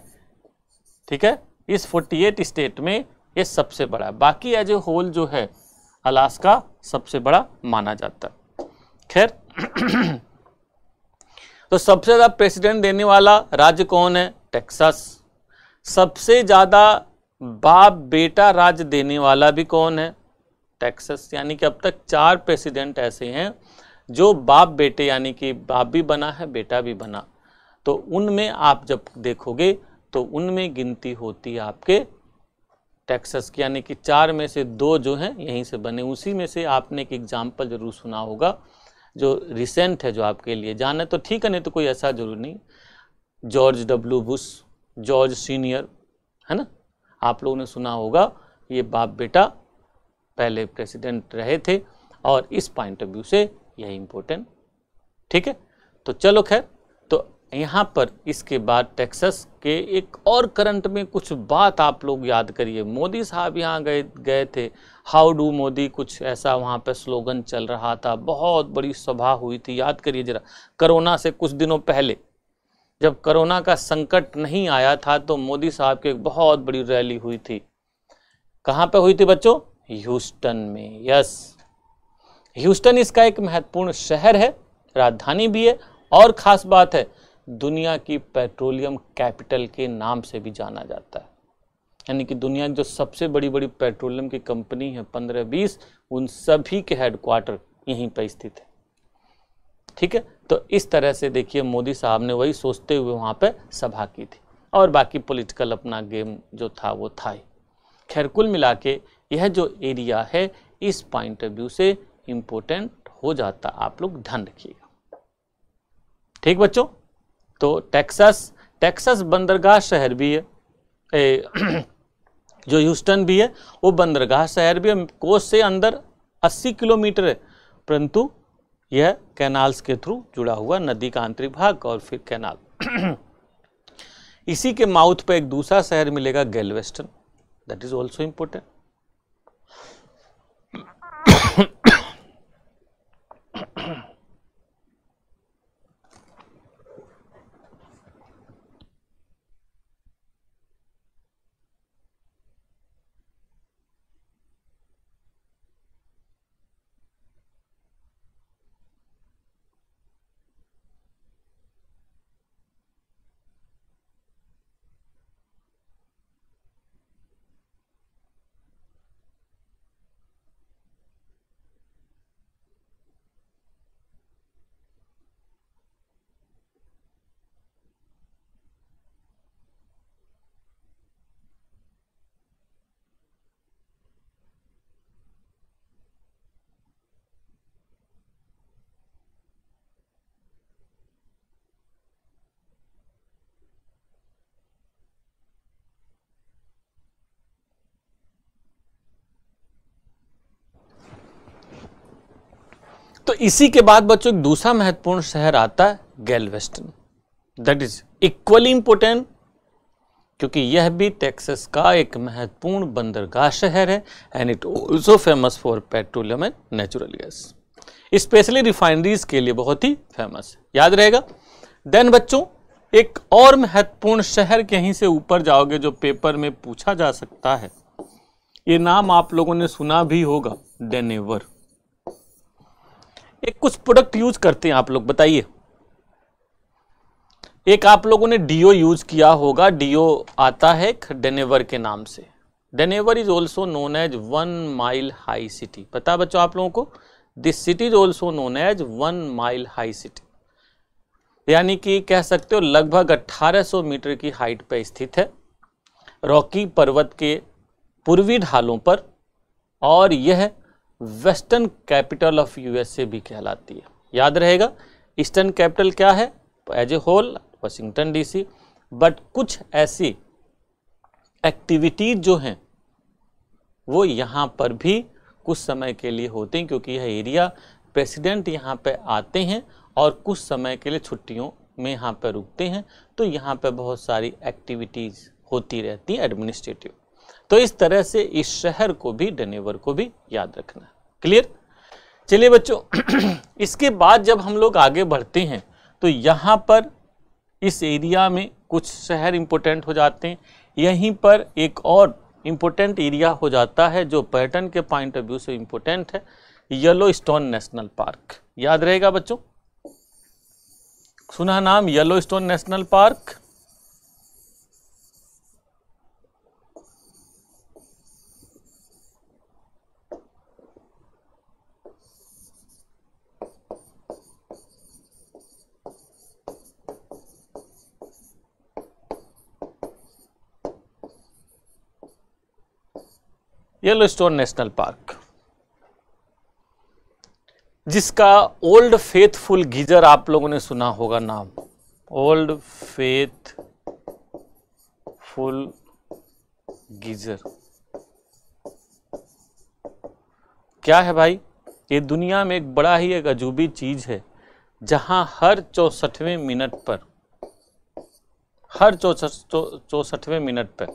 ठीक है इस 48 स्टेट में ये सबसे बड़ा है बाकी एज ए होल जो है अलास्का सबसे बड़ा माना जाता है खैर तो सबसे ज़्यादा प्रेसिडेंट देने वाला राज्य कौन है टेक्सास सबसे ज़्यादा बाप बेटा राज्य देने वाला भी कौन है टेक्सस यानी कि अब तक चार प्रेसिडेंट ऐसे हैं जो बाप बेटे यानी कि बाप भी बना है बेटा भी बना तो उनमें आप जब देखोगे तो उनमें गिनती होती है आपके टेक्सस की यानी कि चार में से दो जो हैं यहीं से बने उसी में से आपने एक एग्जाम्पल ज़रूर सुना होगा जो रिसेंट है जो आपके लिए जाना तो ठीक है नहीं तो कोई ऐसा जरूर नहीं George W Bush George senior है ना आप लोगों ने सुना होगा ये बाप बेटा पहले प्रेसिडेंट रहे थे और इस पॉइंट ऑफ व्यू से यही इम्पोर्टेंट ठीक है तो चलो खैर तो यहाँ पर इसके बाद टेक्सस के एक और करंट में कुछ बात आप लोग याद करिए मोदी साहब यहाँ गए गए थे हाउ डू मोदी कुछ ऐसा वहाँ पर स्लोगन चल रहा था बहुत बड़ी सभा हुई थी याद करिए जरा करोना से कुछ दिनों पहले जब करोना का संकट नहीं आया था तो मोदी साहब की एक बहुत बड़ी रैली हुई थी कहाँ पे हुई थी बच्चों ह्यूस्टन में यस ह्यूस्टन इसका एक महत्वपूर्ण शहर है राजधानी भी है और ख़ास बात है दुनिया की पेट्रोलियम कैपिटल के नाम से भी जाना जाता है यानी कि दुनिया की जो सबसे बड़ी बड़ी पेट्रोलियम की कंपनी है पंद्रह बीस उन सभी के हेडक्वार्टर यहीं पर स्थित है ठीक है तो इस तरह से देखिए मोदी साहब ने वही सोचते हुए वहाँ पर सभा की थी और बाकी पॉलिटिकल अपना गेम जो था वो था ही खैर कुल मिला के यह जो एरिया है इस पॉइंट ऑफ व्यू से इम्पोर्टेंट हो जाता आप लोग ध्यान रखिएगा ठीक बच्चों तो टेक्सास टेक्सास बंदरगाह शहर भी है ए, जो ह्यूस्टन भी है वो बंदरगाह शहर भी है कोस से अंदर 80 किलोमीटर है परंतु यह कैनाल्स के थ्रू जुड़ा हुआ नदी का आंतरिक भाग और फिर कैनाल इसी के माउथ पर एक दूसरा शहर मिलेगा Galveston that is also important तो इसी के बाद बच्चों एक दूसरा महत्वपूर्ण शहर आता है Galveston that is equally important क्योंकि यह भी टेक्सस का एक महत्वपूर्ण बंदरगाह शहर है and it also famous for petroleum and natural gas specially refineries के लिए बहुत ही फेमस है याद रहेगा देन बच्चों एक और महत्वपूर्ण शहर कहीं से ऊपर जाओगे जो पेपर में पूछा जा सकता है ये नाम आप लोगों ने सुना भी होगा डेनेवर एक कुछ प्रोडक्ट यूज करते हैं आप लोग बताइए एक आप लोगों ने डीओ यूज किया होगा डीओ आता है डेनेवर के नाम से Denver is also known as one mile high city पता बच्चों आप लोगों को this city is also known as one mile high city यानी कि कह सकते हो लगभग 1800 मीटर की हाइट पर स्थित है रॉकी पर्वत के पूर्वी ढालों पर और यह वेस्टर्न कैपिटल ऑफ यूएसए भी कहलाती है याद रहेगा ईस्टर्न कैपिटल क्या है as a whole Washington DC but कुछ ऐसी एक्टिविटीज जो हैं वो यहाँ पर भी कुछ समय के लिए होते हैं क्योंकि यह एरिया प्रेसिडेंट यहाँ पर आते हैं और कुछ समय के लिए छुट्टियों में यहाँ पर रुकते हैं तो यहाँ पर बहुत सारी एक्टिविटीज़ होती रहती हैं एडमिनिस्ट्रेटिव तो इस तरह से इस शहर को भी डेनेवर को भी याद रखना क्लियर चलिए बच्चों इसके बाद जब हम लोग आगे बढ़ते हैं तो यहाँ पर इस एरिया में कुछ शहर इम्पोर्टेंट हो जाते हैं यहीं पर एक और इम्पोर्टेंट एरिया हो जाता है जो पर्यटन के पॉइंट ऑफ व्यू से इम्पोर्टेंट है येलो स्टोन नेशनल पार्क याद रहेगा बच्चों सुना नाम yellow stone national park Yellowstone national park जिसका ओल्ड फेथफुल गीजर आप लोगों ने सुना होगा नाम ओल्ड फेथ फुल गीजर क्या है भाई ये दुनिया में एक बड़ा ही एक अजूबी चीज है जहां हर चौसठवें मिनट पर हर चौसठवें मिनट पर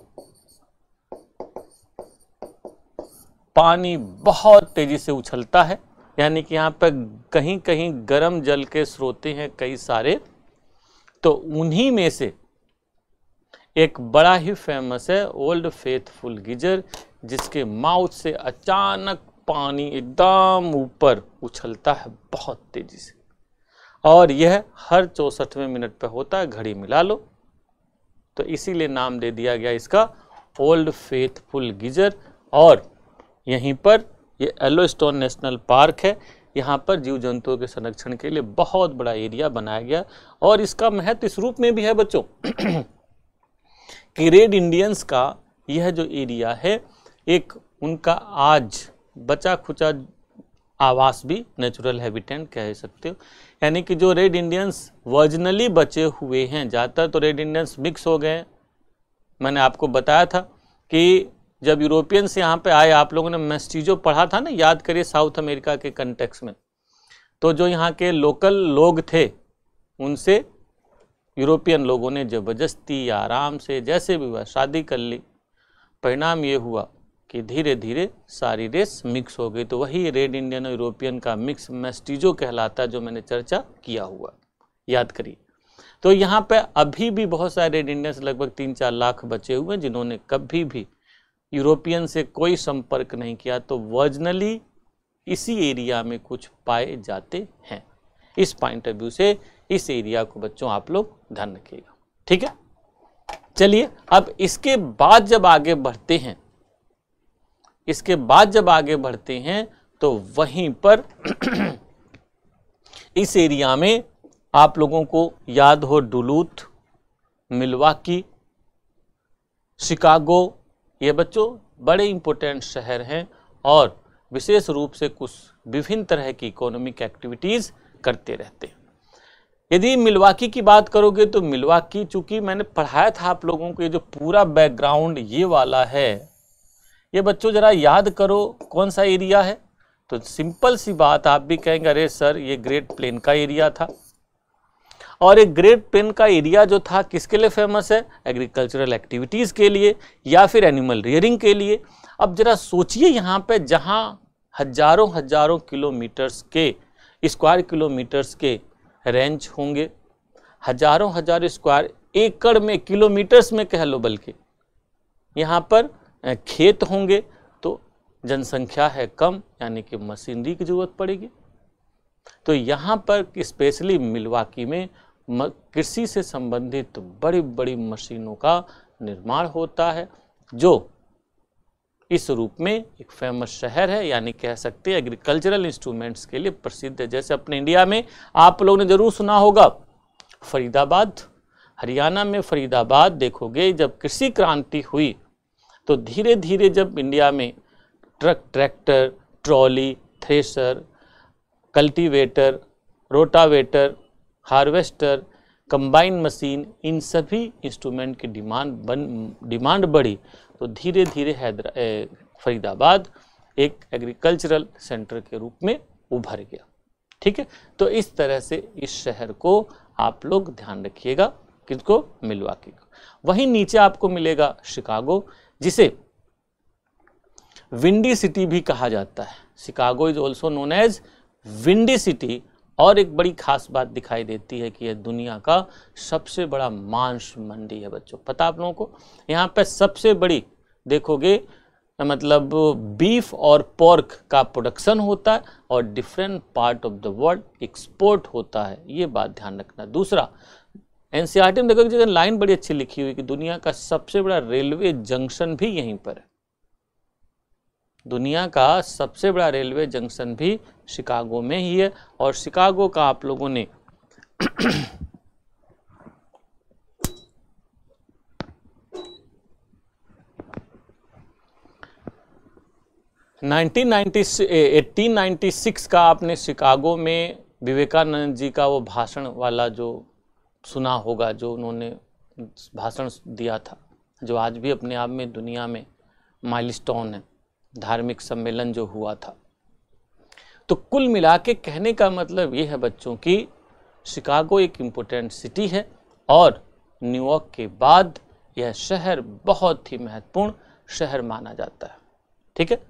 पानी बहुत तेज़ी से उछलता है यानी कि यहाँ पर कहीं कहीं गर्म जल के स्रोते हैं कई सारे तो उन्हीं में से एक बड़ा ही फेमस है ओल्ड फेथफुल गिजर जिसके माउथ से अचानक पानी एकदम ऊपर उछलता है बहुत तेज़ी से और यह हर चौसठवें मिनट पर होता है घड़ी मिला लो तो इसीलिए नाम दे दिया गया इसका ओल्ड फेथफुल गिजर और यहीं पर ये स्टोन नेशनल पार्क है यहाँ पर जीव जंतुओं के संरक्षण के लिए बहुत बड़ा एरिया बनाया गया और इसका महत्व इस रूप में भी है बच्चों कि रेड इंडियंस का यह जो एरिया है एक उनका आज बचा खुचा आवास भी नेचुरल हैबिटेंट कह सकते हो यानी कि जो रेड इंडियंस वर्जनली बचे हुए हैं ज़्यादातर तो रेड इंडियंस मिक्स हो गए मैंने आपको बताया था कि जब यूरोपियंस यहाँ पे आए आप लोगों ने मेस्टिजो पढ़ा था ना याद करिए साउथ अमेरिका के कंटेक्स में तो जो यहाँ के लोकल लोग थे उनसे यूरोपियन लोगों ने ज़बरदस्ती आराम से जैसे भी हुआ शादी कर ली परिणाम ये हुआ कि धीरे धीरे सारी रेस मिक्स हो गई तो वही रेड इंडियन और यूरोपियन का मिक्स मेस्टिजो कहलाता जो मैंने चर्चा किया हुआ याद करिए तो यहाँ पे अभी भी बहुत सारे रेड इंडियंस लगभग तीन चार लाख बचे हुए हैं जिन्होंने कभी भी यूरोपियन से कोई संपर्क नहीं किया तो वर्जनली इसी एरिया में कुछ पाए जाते हैं इस पॉइंट ऑफ व्यू से इस एरिया को बच्चों आप लोग ध्यान रखिएगा ठीक है चलिए अब इसके बाद जब आगे बढ़ते हैं इसके बाद जब आगे बढ़ते हैं तो वहीं पर इस एरिया में आप लोगों को याद हो डुलूथ मिलवाकी शिकागो ये बच्चों बड़े इम्पोर्टेंट शहर हैं और विशेष रूप से कुछ विभिन्न तरह की इकोनॉमिक एक्टिविटीज़ करते रहते हैं यदि मिलवाकी की बात करोगे तो मिलवाकी चूंकि मैंने पढ़ाया था आप लोगों को ये जो पूरा बैकग्राउंड ये वाला है ये बच्चों ज़रा याद करो कौन सा एरिया है तो सिंपल सी बात आप भी कहेंगे अरे सर ये ग्रेट प्लेन का एरिया था और एक ग्रेट पेन का एरिया जो था किसके लिए फेमस है एग्रीकल्चरल एक्टिविटीज़ के लिए या फिर एनिमल रियरिंग के लिए अब ज़रा सोचिए यहाँ पे जहाँ हजारों हजारों किलोमीटर्स के स्क्वायर किलोमीटर्स के रेंज होंगे हजारों हजार स्क्वायर एकड़ में किलोमीटर्स में कह लो बल्कि यहाँ पर खेत होंगे तो जनसंख्या है कम यानी कि मशीनरी की ज़रूरत पड़ेगी तो यहाँ पर स्पेशली मिलवाकी में कृषि से संबंधित बड़ी बड़ी मशीनों का निर्माण होता है जो इस रूप में एक फेमस शहर है यानी कह सकते हैं एग्रीकल्चरल इंस्ट्रूमेंट्स के लिए प्रसिद्ध है जैसे अपने इंडिया में आप लोगों ने ज़रूर सुना होगा फरीदाबाद हरियाणा में फरीदाबाद देखोगे जब कृषि क्रांति हुई तो धीरे धीरे जब इंडिया में truck tractor trolley thresher cultivator rotavator harvester combine machine इन सभी इंस्ट्रूमेंट की डिमांड बन डिमांड बढ़ी तो धीरे धीरे हैदरा फरीदाबाद एक एग्रीकल्चरल सेंटर के रूप में उभर गया ठीक है तो इस तरह से इस शहर को आप लोग ध्यान रखिएगा किसको मिलवा के वहीं नीचे आपको मिलेगा शिकागो जिसे विंडी सिटी भी कहा जाता है Chicago is also known as windy city और एक बड़ी खास बात दिखाई देती है कि यह दुनिया का सबसे बड़ा मांस मंडी है बच्चों पता आप लोगों को यहाँ पर सबसे बड़ी देखोगे मतलब बीफ और पोर्क का प्रोडक्शन होता है और different part of the world export होता है ये बात ध्यान रखना दूसरा एन e में देखो जगह लाइन बड़ी अच्छी लिखी हुई कि दुनिया का सबसे बड़ा रेलवे जंक्शन भी यहीं पर है दुनिया का सबसे बड़ा रेलवे जंक्शन भी शिकागो में ही है और शिकागो का आप लोगों ने नाइनटीन सिक्स का आपने शिकागो में विवेकानंद जी का वो भाषण वाला जो सुना होगा जो उन्होंने भाषण दिया था जो आज भी अपने आप में दुनिया में माइलस्टोन है धार्मिक सम्मेलन जो हुआ था तो कुल मिला के कहने का मतलब ये है बच्चों की शिकागो एक इम्पोर्टेंट सिटी है और न्यूयॉर्क के बाद यह शहर बहुत ही महत्वपूर्ण शहर माना जाता है ठीक है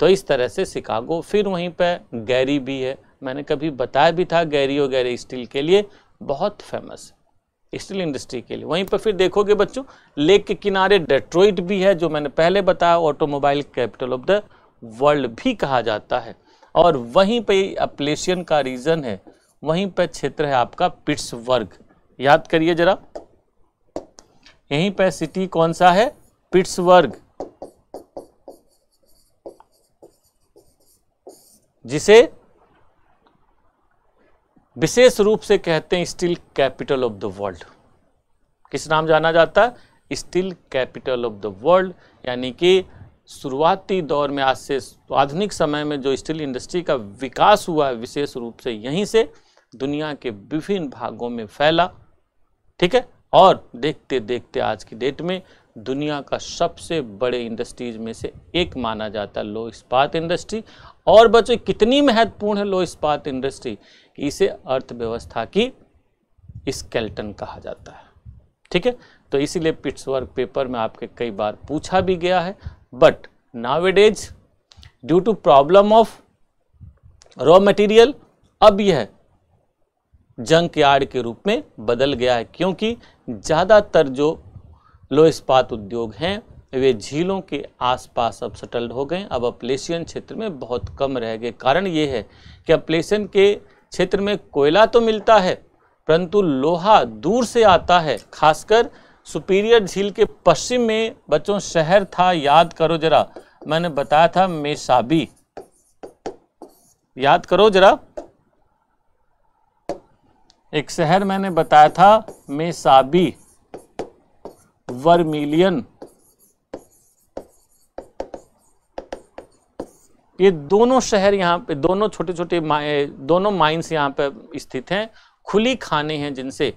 तो इस तरह से शिकागो फिर वहीं पर गैरी भी है मैंने कभी बताया भी था गैरी और गैरी स्टील के लिए बहुत फेमस स्टील इंडस्ट्री के लिए वहीं पर फिर देखोगे बच्चों लेक के किनारे डेट्रोइट भी है जो मैंने पहले बताया automobile capital of the world भी कहा जाता है और वहीं पर अपलेशियन का रीजन है वहीं पर क्षेत्र है आपका पिट्स याद करिए जरा यहीं पर सिटी कौन सा है पिट्स जिसे विशेष रूप से कहते हैं steel capital of the world किस नाम जाना जाता है steel capital of the world यानी कि शुरुआती दौर में आज से आधुनिक समय में जो स्टील इंडस्ट्री का विकास हुआ है विशेष रूप से यहीं से दुनिया के विभिन्न भागों में फैला ठीक है और देखते देखते आज की डेट में दुनिया का सबसे बड़े इंडस्ट्रीज में से एक माना जाता है लो इस्पात इंडस्ट्री और बच्चों कितनी महत्वपूर्ण है लो इस्पात इंडस्ट्री इसे अर्थव्यवस्था की स्केल्टन कहा जाता है ठीक है तो इसीलिए पिट्सवर्क पेपर में आपके कई बार पूछा भी गया है but nowadays due to problem of raw material अब यह जंक यार्ड के रूप में बदल गया है क्योंकि ज़्यादातर जो लो इस्पात उद्योग हैं वे झीलों के आसपास अब सेटल्ड हो गए अब अपलेशियन क्षेत्र में बहुत कम रह गए कारण ये है कि अपलेशन के क्षेत्र में कोयला तो मिलता है परंतु लोहा दूर से आता है खासकर सुपीरियर झील के पश्चिम में बच्चों शहर था याद करो जरा मैंने बताया था मेसाबी याद करो जरा एक शहर मैंने बताया था मेसाबी वर्मिलियन ये दोनों शहर यहाँ पे दोनों छोटे छोटे दोनों माइंस यहाँ पे स्थित हैं खुली खाने हैं जिनसे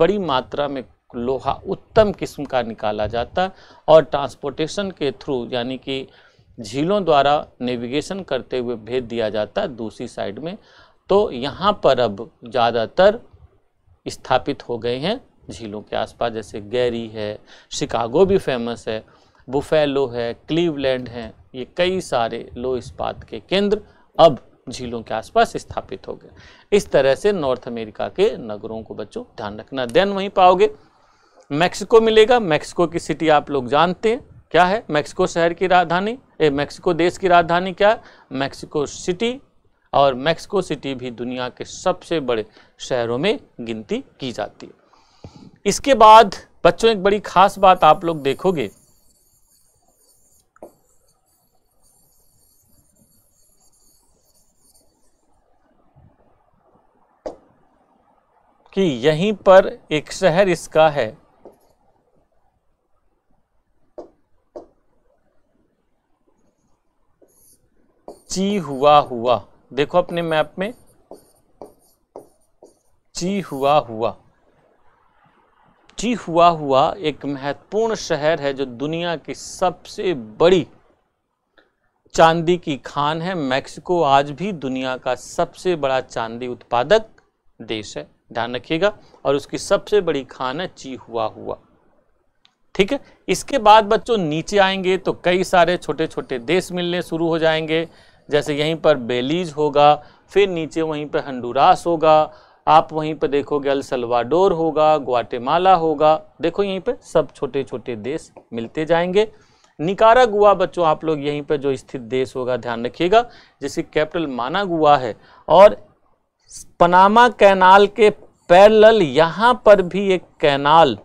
बड़ी मात्रा में लोहा उत्तम किस्म का निकाला जाता और ट्रांसपोर्टेशन के थ्रू यानी कि झीलों द्वारा नेविगेशन करते हुए भेज दिया जाता दूसरी साइड में तो यहाँ पर अब ज़्यादातर स्थापित हो गए हैं झीलों के आसपास जैसे गैरी है शिकागो भी फेमस है बुफेलो है क्लीवलैंड है ये कई सारे लो इस्पात के केंद्र अब झीलों के आसपास स्थापित हो गए इस तरह से नॉर्थ अमेरिका के नगरों को बच्चों ध्यान रखना देन वहीं पाओगे मैक्सिको मिलेगा मैक्सिको की सिटी आप लोग जानते हैं क्या है मैक्सिको शहर की राजधानी ए मैक्सिको देश की राजधानी क्या है मैक्सिको सिटी और मैक्सिको सिटी भी दुनिया के सबसे बड़े शहरों में गिनती की जाती है इसके बाद बच्चों एक बड़ी खास बात आप लोग देखोगे कि यहीं पर एक शहर इसका है ची हुआ हुआ देखो अपने मैप में ची हुआ हुआ ची हुआ हुआ एक महत्वपूर्ण शहर है जो दुनिया की सबसे बड़ी चांदी की खान है मैक्सिको आज भी दुनिया का सबसे बड़ा चांदी उत्पादक देश है ध्यान रखिएगा और उसकी सबसे बड़ी खान है ची हुआ हुआ ठीक है इसके बाद बच्चों नीचे आएंगे तो कई सारे छोटे छोटे देश मिलने शुरू हो जाएंगे जैसे यहीं पर बेलीज होगा फिर नीचे वहीं पर हंडुरास होगा आप वहीं पर देखोगे अल सलवाडोर होगा ग्वाटेमाला होगा देखो यहीं पर सब छोटे छोटे देश मिलते जाएंगे गुआ बच्चों आप लोग यहीं पर जो स्थित देश होगा ध्यान रखिएगा जैसे कैपिटल गुआ है और पनामा कैनाल के पैरल यहां पर भी एक कैनाल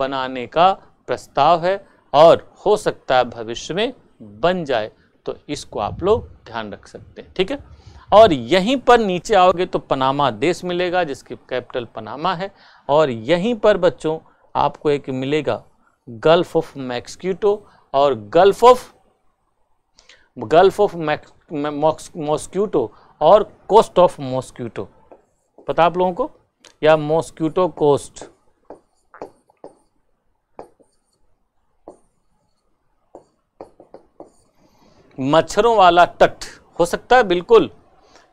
बनाने का प्रस्ताव है और हो सकता है भविष्य में बन जाए तो इसको आप लोग ध्यान रख सकते हैं ठीक है और यहीं पर नीचे आओगे तो पनामा देश मिलेगा जिसकी कैपिटल पनामा है और यहीं पर बच्चों आपको एक मिलेगा गल्फ ऑफ मैक्सक्यूटो और गल्फ ऑफ गल्फ ऑफ मैक्स मॉस्क्यूटो और कोस्ट ऑफ मॉस्क्यूटो पता आप लोगों को या मॉस्क्यूटो कोस्ट मच्छरों वाला तट हो सकता है बिल्कुल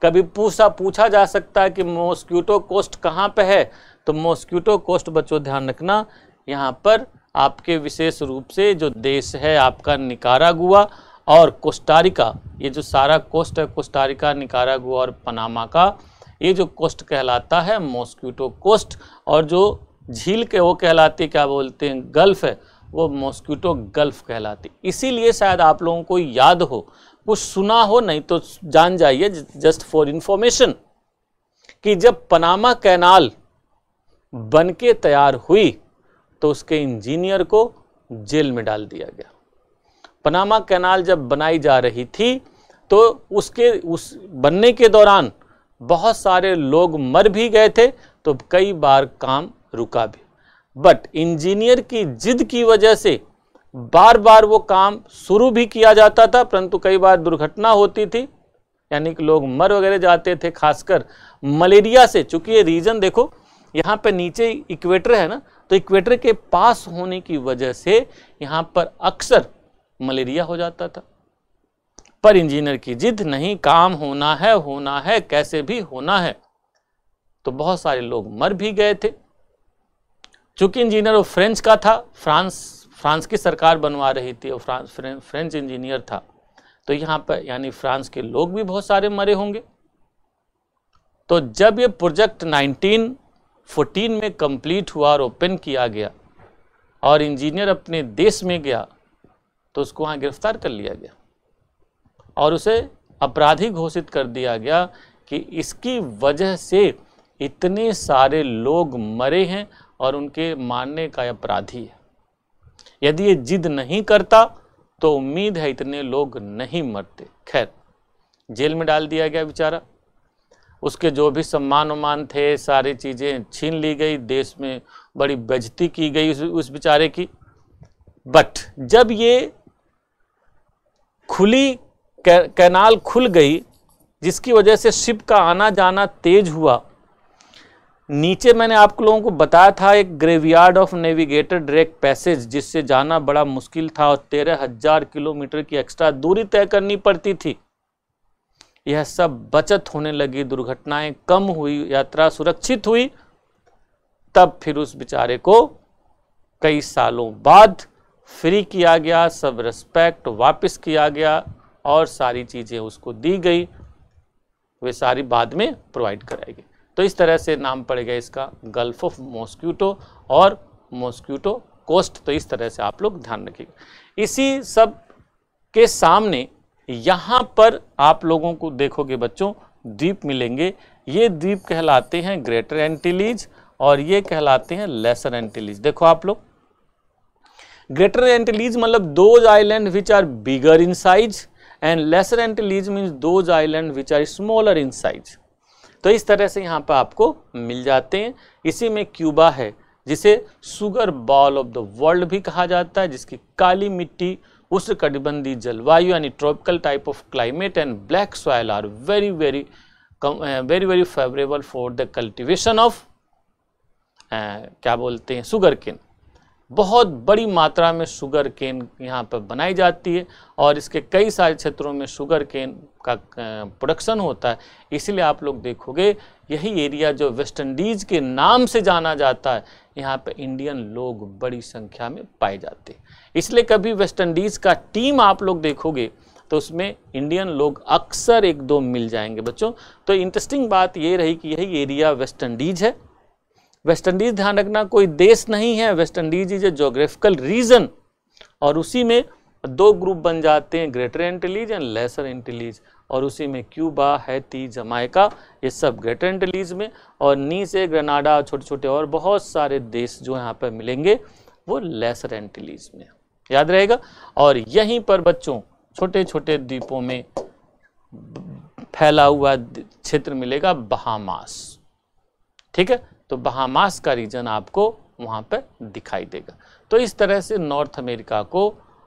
कभी पूछा पूछा जा सकता है कि मॉस्क्यूटो कोस्ट कहाँ पे है तो मॉस्क्यूटो कोस्ट बच्चों ध्यान रखना यहाँ पर आपके विशेष रूप से जो देश है आपका निकारागुआ और कोस्टारिका ये जो सारा कोस्ट है कोस्टारिका निकारागुआ और पनामा का ये जो कोस्ट कहलाता है मॉस्क्यूटो कोस्ट और जो झील के वो कहलाती क्या बोलते हैं गल्फ़ है वो मॉस्क्यूटो गल्फ़ कहलाती इसीलिए शायद आप लोगों को याद हो कुछ सुना हो नहीं तो जान जाइए जस्ट फॉर इन्फॉर्मेशन कि जब पनामा कैनाल बन के तैयार हुई तो उसके इंजीनियर को जेल में डाल दिया गया पनामा कैनाल जब बनाई जा रही थी तो उसके उस बनने के दौरान बहुत सारे लोग मर भी गए थे तो कई बार काम रुका भी बट इंजीनियर की जिद की वजह से बार बार वो काम शुरू भी किया जाता था परंतु कई बार दुर्घटना होती थी यानी कि लोग मर वगैरह जाते थे खासकर मलेरिया से चूंकि ये रीजन देखो यहाँ पर नीचे इक्वेटर है ना तो इक्वेटर के पास होने की वजह से यहाँ पर अक्सर मलेरिया हो जाता था पर इंजीनियर की जिद नहीं काम होना है होना है कैसे भी होना है तो बहुत सारे लोग मर भी गए थे चूंकि इंजीनियर वो फ्रेंच का था फ्रांस फ्रांस की सरकार बनवा रही थी और फ्रांस फ्रेंच इंजीनियर था तो यहाँ पर यानी फ्रांस के लोग भी बहुत सारे मरे होंगे तो जब ये प्रोजेक्ट 1914 में कंप्लीट हुआ और ओपन किया गया और इंजीनियर अपने देश में गया तो उसको वहाँ गिरफ्तार कर लिया गया और उसे अपराधी घोषित कर दिया गया कि इसकी वजह से इतने सारे लोग मरे हैं और उनके मारने का अपराधी है यदि ये जिद नहीं करता तो उम्मीद है इतने लोग नहीं मरते खैर जेल में डाल दिया गया बेचारा उसके जो भी सम्मान उमान थे सारी चीज़ें छीन ली गई देश में बड़ी बेजती की गई उस, उस बेचारे की बट जब ये खुली कैनाल खुल गई जिसकी वजह से शिप का आना जाना तेज हुआ नीचे मैंने आप लोगों को बताया था एक graveyard of navigator direct passage जिससे जाना बड़ा मुश्किल था और तेरह हज़ार किलोमीटर की एक्स्ट्रा दूरी तय करनी पड़ती थी यह सब बचत होने लगी दुर्घटनाएं कम हुई यात्रा सुरक्षित हुई तब फिर उस बेचारे को कई सालों बाद फ्री किया गया सब रिस्पेक्ट वापस किया गया और सारी चीज़ें उसको दी गई वे सारी बाद में प्रोवाइड कराएगी तो इस तरह से नाम पड़ गया इसका गल्फ ऑफ मॉस्क्यूटो और मॉस्क्यूटो कोस्ट तो इस तरह से आप लोग ध्यान रखिएगा इसी सब के सामने यहाँ पर आप लोगों को देखोगे बच्चों द्वीप मिलेंगे ये द्वीप कहलाते हैं ग्रेटर एंटीलीज और ये कहलाते हैं लेसर एंटीलीज देखो आप लोग ग्रेटर एंटलीज मतलब those island which are bigger in size and lesser Antilles means those island which are smaller in size तो इस तरह से यहाँ पर आपको मिल जाते हैं इसी में क्यूबा है जिसे sugar bowl of the world भी कहा जाता है जिसकी काली मिट्टी उष्ण कटिबंधी जलवायु यानी tropical type of climate and black soil are very very very very favourable for the cultivation of क्या बोलते हैं सुगर किन बहुत बड़ी मात्रा में शुगर केन यहाँ पर बनाई जाती है और इसके कई सारे क्षेत्रों में शुगर केन का प्रोडक्शन होता है इसलिए आप लोग देखोगे यही एरिया जो वेस्ट इंडीज़ के नाम से जाना जाता है यहाँ पर इंडियन लोग बड़ी संख्या में पाए जाते हैं इसलिए कभी वेस्ट इंडीज़ का टीम आप लोग देखोगे तो उसमें इंडियन लोग अक्सर एक दो मिल जाएंगे बच्चों तो इंटरेस्टिंग बात ये रही कि यही एरिया वेस्ट इंडीज़ है वेस्ट इंडीज़ ध्यान रखना कोई देश नहीं है West Indies is a geographical region और उसी में दो ग्रुप बन जाते हैं greater Antilles and lesser Antilles और उसी में क्यूबा हैती जमाइका ये सब ग्रेटर इंटेलीज में और नीचे ग्रनाडा छोटे छोटे और बहुत सारे देश जो यहाँ पर मिलेंगे वो लेसर एंटिलीज में याद रहेगा और यहीं पर बच्चों छोटे छोटे द्वीपों में फैला हुआ क्षेत्र मिलेगा बहामास ठीक है तो बहामास का रीजन आपको वहाँ पर दिखाई देगा तो इस तरह से नॉर्थ अमेरिका को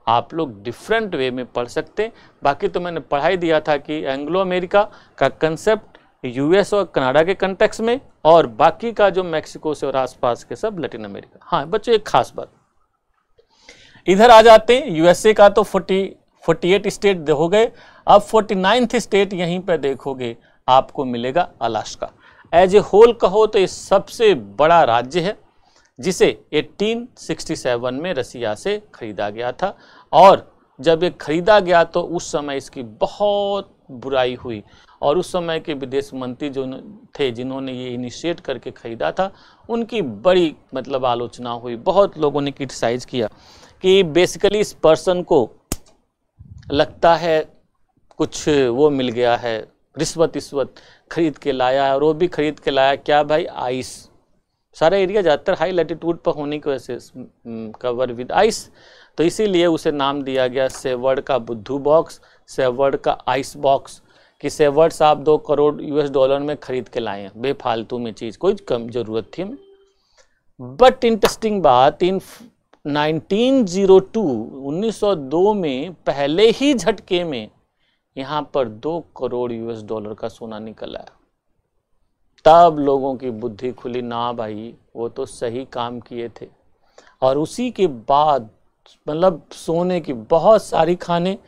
आप लोग डिफरेंट वे में पढ़ सकते हैं बाकी तो मैंने पढ़ाई दिया था कि एंग्लो अमेरिका का कंसेप्ट यूएस और कनाडा के कंटेक्स में और बाकी का जो मेक्सिको से और आसपास के सब लैटिन अमेरिका हाँ बच्चों एक खास बात इधर आ जाते हैं यूएसए का तो 40 48 स्टेट हो गए अब फोर्टी नाइन्थ स्टेट यहीं पर देखोगे आपको मिलेगा अलास्का एज ए होल कहो तो ये सबसे बड़ा राज्य है जिसे 1867 में रसिया से खरीदा गया था और जब ये खरीदा गया तो उस समय इसकी बहुत बुराई हुई और उस समय के विदेश मंत्री जो थे जिन्होंने ये इनिशिएट करके खरीदा था उनकी बड़ी मतलब आलोचना हुई बहुत लोगों ने क्रिटिसाइज किया कि बेसिकली इस पर्सन को लगता है कुछ वो मिल गया है रिश्वत रिश्वत खरीद के लाया है और वो भी खरीद के लाया क्या भाई आइस सारा एरिया ज़्यादातर हाई लेटीट्यूड पर होने की वजह से कवर विद आइस तो इसीलिए उसे नाम दिया गया सेवर्ड का बुद्धू बॉक्स सेवर्ड का आइस बॉक्स कि सेवर्ड साहब दो करोड़ यूएस डॉलर में खरीद के लाए हैं बेफालतू में चीज़ कोई कम ज़रूरत थी बट इंटरेस्टिंग बात इन 1902 1902 में पहले ही झटके में यहां पर दो करोड़ यूएस डॉलर का सोना निकल आया तब लोगों की बुद्धि खुली ना भाई वो तो सही काम किए थे और उसी के बाद मतलब सोने की बहुत सारी खाने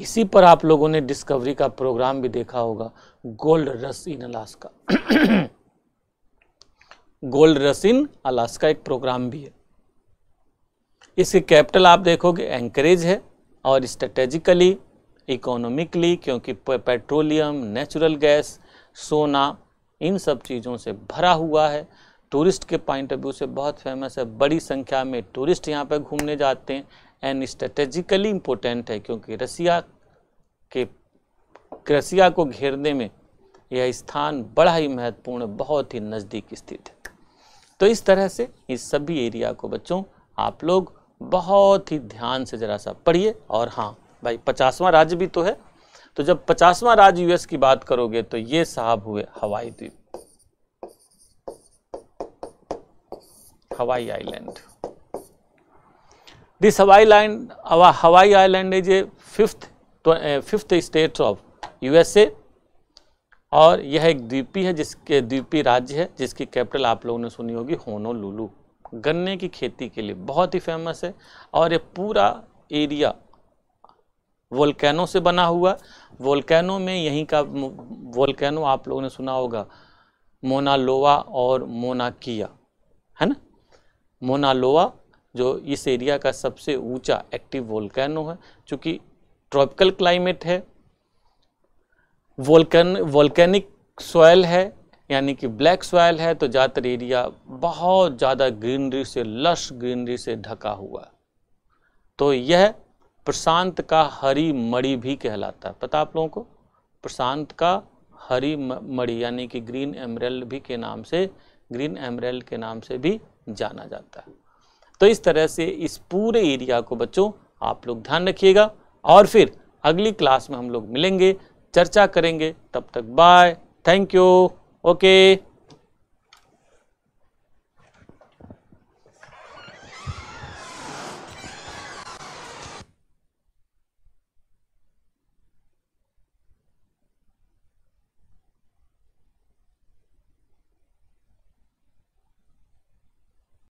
इसी पर आप लोगों ने डिस्कवरी का प्रोग्राम भी देखा होगा गोल्ड रस इन अलास्का गोल्ड रस इन अलास्का एक प्रोग्राम भी है इसकी कैपिटल आप देखोगे एंकरेज है और स्ट्रेटेजिकली इकोनॉमिकली क्योंकि पेट्रोलियम नेचुरल गैस सोना इन सब चीज़ों से भरा हुआ है टूरिस्ट के पॉइंट ऑफ व्यू से बहुत फेमस है बड़ी संख्या में टूरिस्ट यहाँ पर घूमने जाते हैं एंड स्ट्रेटेजिकली इम्पोर्टेंट है क्योंकि रसिया के रसिया को घेरने में यह स्थान बड़ा ही महत्वपूर्ण बहुत ही नज़दीक स्थित है तो इस तरह से इस सभी एरिया को बच्चों आप लोग बहुत ही ध्यान से ज़रा सा पढ़िए और हाँ भाई पचासवां राज्य भी तो है तो जब पचासवां राज्य यूएस की बात करोगे तो ये साहब हुए हवाई द्वीप Hawaii island this Hawaii land Hawaii island is a fifth fifth state of USA और यह एक द्वीपी है जिसके द्वीपी राज्य है जिसकी कैपिटल आप लोगों ने सुनी होगी होनोलुलु गन्ने की खेती के लिए बहुत ही फेमस है और ये पूरा एरिया वोल्केनो से बना हुआ वोल्केनो में यहीं का वोल्केनो आप लोगों ने सुना होगा मोनालोवा और मोनाकिया है ना मोनालोवा जो इस एरिया का सबसे ऊंचा एक्टिव वोल्केनो है चूँकि ट्रॉपिकल क्लाइमेट है वोल्केन वोल्केनिक सॉयल है यानी कि ब्लैक सॉयल है तो ज़्यादातर एरिया बहुत ज़्यादा ग्रीनरी से लश ग्रीनरी से ढका हुआ तो यह प्रशांत का हरी मड़ी भी कहलाता है पता आप लोगों को प्रशांत का हरी मड़ी यानी कि ग्रीन एमरेल भी के नाम से ग्रीन एमरेल के नाम से भी जाना जाता है तो इस तरह से इस पूरे एरिया को बच्चों आप लोग ध्यान रखिएगा और फिर अगली क्लास में हम लोग मिलेंगे चर्चा करेंगे तब तक बाय थैंक यू ओके